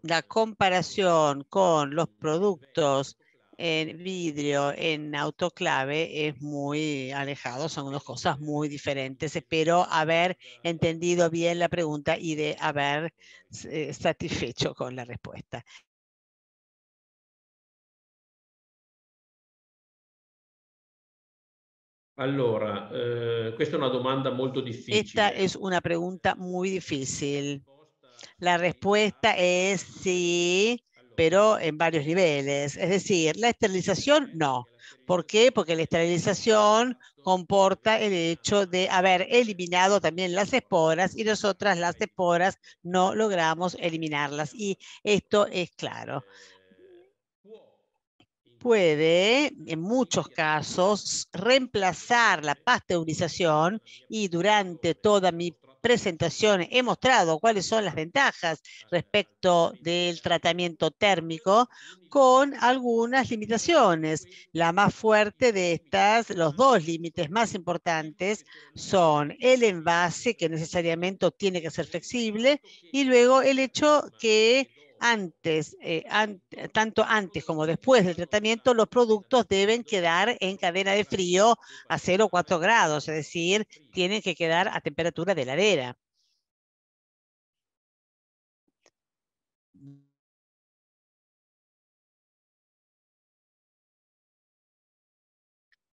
la comparación con los productos en vidrio, en autoclave, es muy alejado, son dos cosas muy diferentes. Espero haber entendido bien la pregunta y de haber eh, satisfecho con la respuesta. Allora, eh, una domanda molto difficile. Esta es una pregunta muy difícil. La respuesta es sí, pero en varios niveles. Es decir, la esterilización no. ¿Por qué? Porque la esterilización comporta el hecho de haber eliminado también las esporas y nosotras las esporas no logramos eliminarlas. Y esto es claro puede, en muchos casos, reemplazar la pasteurización y durante toda mi presentación he mostrado cuáles son las ventajas respecto del tratamiento térmico con algunas limitaciones. La más fuerte de estas, los dos límites más importantes son el envase, que necesariamente tiene que ser flexible, y luego el hecho que antes, eh, tanto antes como después del tratamiento, los productos deben quedar en cadena de frío a 0 o 4 grados, es decir, tienen que quedar a temperatura de heladera.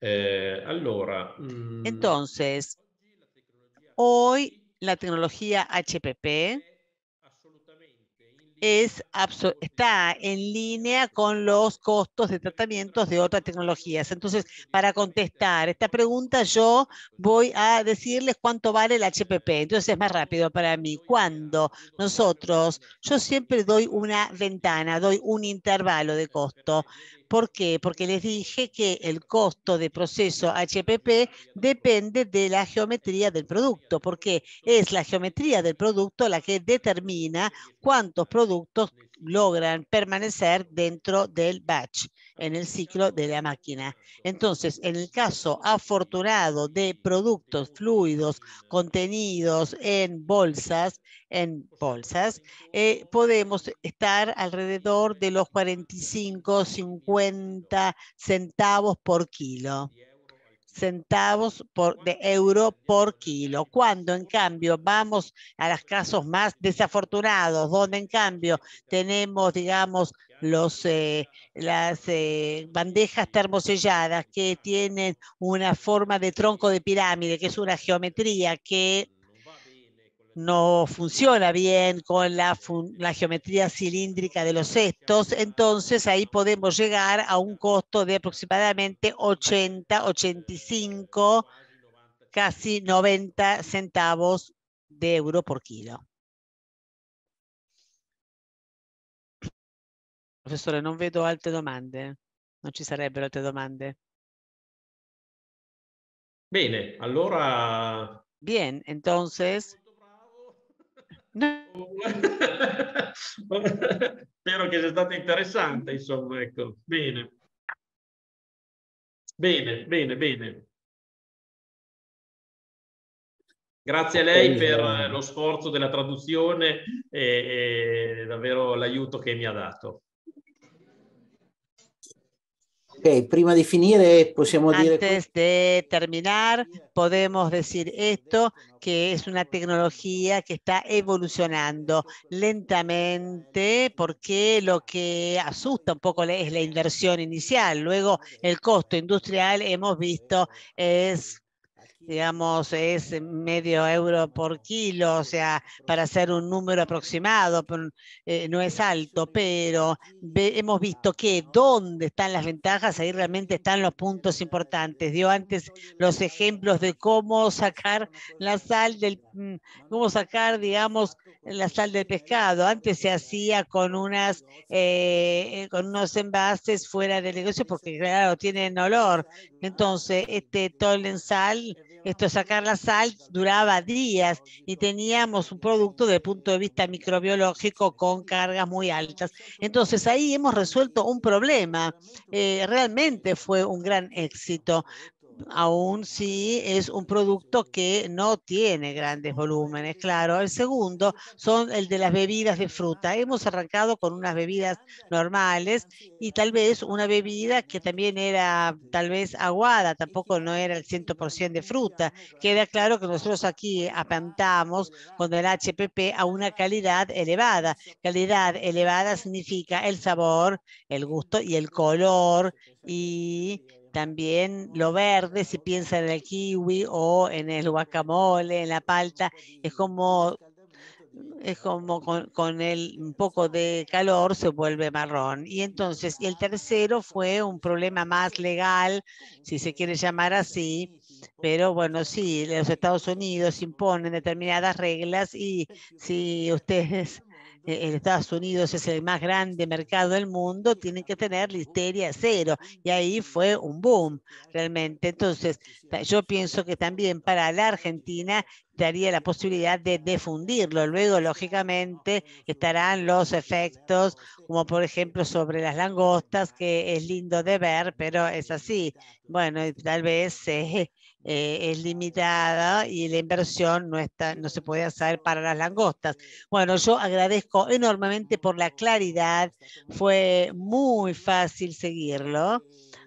Eh, mm. Entonces, hoy la tecnología HPP es está en línea con los costos de tratamientos de otras tecnologías. Entonces, para contestar esta pregunta, yo voy a decirles cuánto vale el HPP. Entonces, es más rápido para mí. Cuando nosotros, yo siempre doy una ventana, doy un intervalo de costo ¿Por qué? Porque les dije que el costo de proceso HPP depende de la geometría del producto, porque es la geometría del producto la que determina cuántos productos logran permanecer dentro del batch, en el ciclo de la máquina. Entonces, en el caso afortunado de productos fluidos contenidos en bolsas, en bolsas, eh, podemos estar alrededor de los 45, 50 centavos por kilo centavos por, de euro por kilo, cuando en cambio vamos a los casos más desafortunados, donde en cambio tenemos, digamos, los, eh, las eh, bandejas termoselladas que tienen una forma de tronco de pirámide, que es una geometría que no funciona bien con la, geometría cilíndrica de los cestos, entonces ahí podemos llegar a un costo de aproximadamente 80, 85, casi 90 centavos de euro por kilo. profesora no vedo altre domande. No ci sarebbero altre domande. Bene, Bien, entonces... (laughs) Spero che sia stato interessante, insomma, ecco. Bene. Bene, bene, bene. Grazie a lei per eh, lo sforzo della traduzione e, e davvero l'aiuto che mi ha dato. prima pues, Antes de terminar podemos decir esto, que es una tecnología que está evolucionando lentamente porque lo que asusta un poco es la inversión inicial. Luego el costo industrial hemos visto es digamos, es medio euro por kilo, o sea, para hacer un número aproximado, eh, no es alto, pero hemos visto que dónde están las ventajas, ahí realmente están los puntos importantes. Dio antes los ejemplos de cómo sacar la sal del, mm, cómo sacar, digamos, la sal del pescado. Antes se hacía con unas, eh, eh, con unos envases fuera del negocio porque, claro, tienen olor. Entonces, este tolensal sal esto, sacar la sal duraba días y teníamos un producto de punto de vista microbiológico con cargas muy altas. Entonces ahí hemos resuelto un problema. Eh, realmente fue un gran éxito aún si es un producto que no tiene grandes volúmenes, claro. El segundo son el de las bebidas de fruta. Hemos arrancado con unas bebidas normales y tal vez una bebida que también era tal vez aguada, tampoco no era el 100% de fruta. Queda claro que nosotros aquí apuntamos con el HPP a una calidad elevada. Calidad elevada significa el sabor, el gusto y el color y también lo verde, si piensan en el kiwi o en el guacamole, en la palta, es como es como con, el, un poco de calor se vuelve marrón. Y entonces, y el tercero fue un problema más legal, si se quiere llamar así, pero bueno, sí, los Estados Unidos imponen determinadas reglas y si ustedes eh, en Estados Unidos es el más grande mercado del mundo, tienen que tener listeria cero. Y ahí fue un boom realmente. Entonces, yo pienso que también para la Argentina daría la posibilidad de difundirlo, Luego, lógicamente, estarán los efectos, como por ejemplo sobre las langostas, que es lindo de ver, pero es así. Bueno, tal vez eh, eh, es limitada y la inversión no, está, no se puede hacer para las langostas. Bueno, yo agradezco enormemente por la claridad, fue muy fácil seguirlo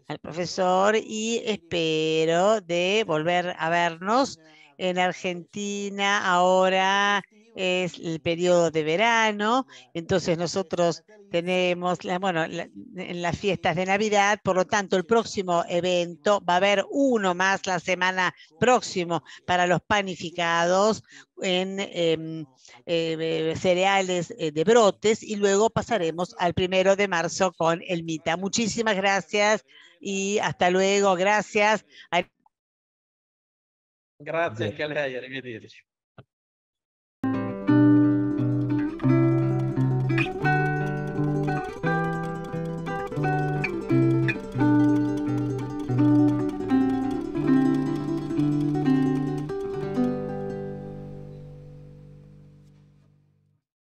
al profesor y espero de volver a vernos en Argentina ahora es el periodo de verano, entonces nosotros tenemos, la, bueno, en las fiestas de Navidad, por lo tanto el próximo evento va a haber uno más la semana próxima para los panificados en em, em, eh, cereales eh, de brotes y luego pasaremos al primero de marzo con el MITA. Muchísimas gracias y hasta luego. Gracias.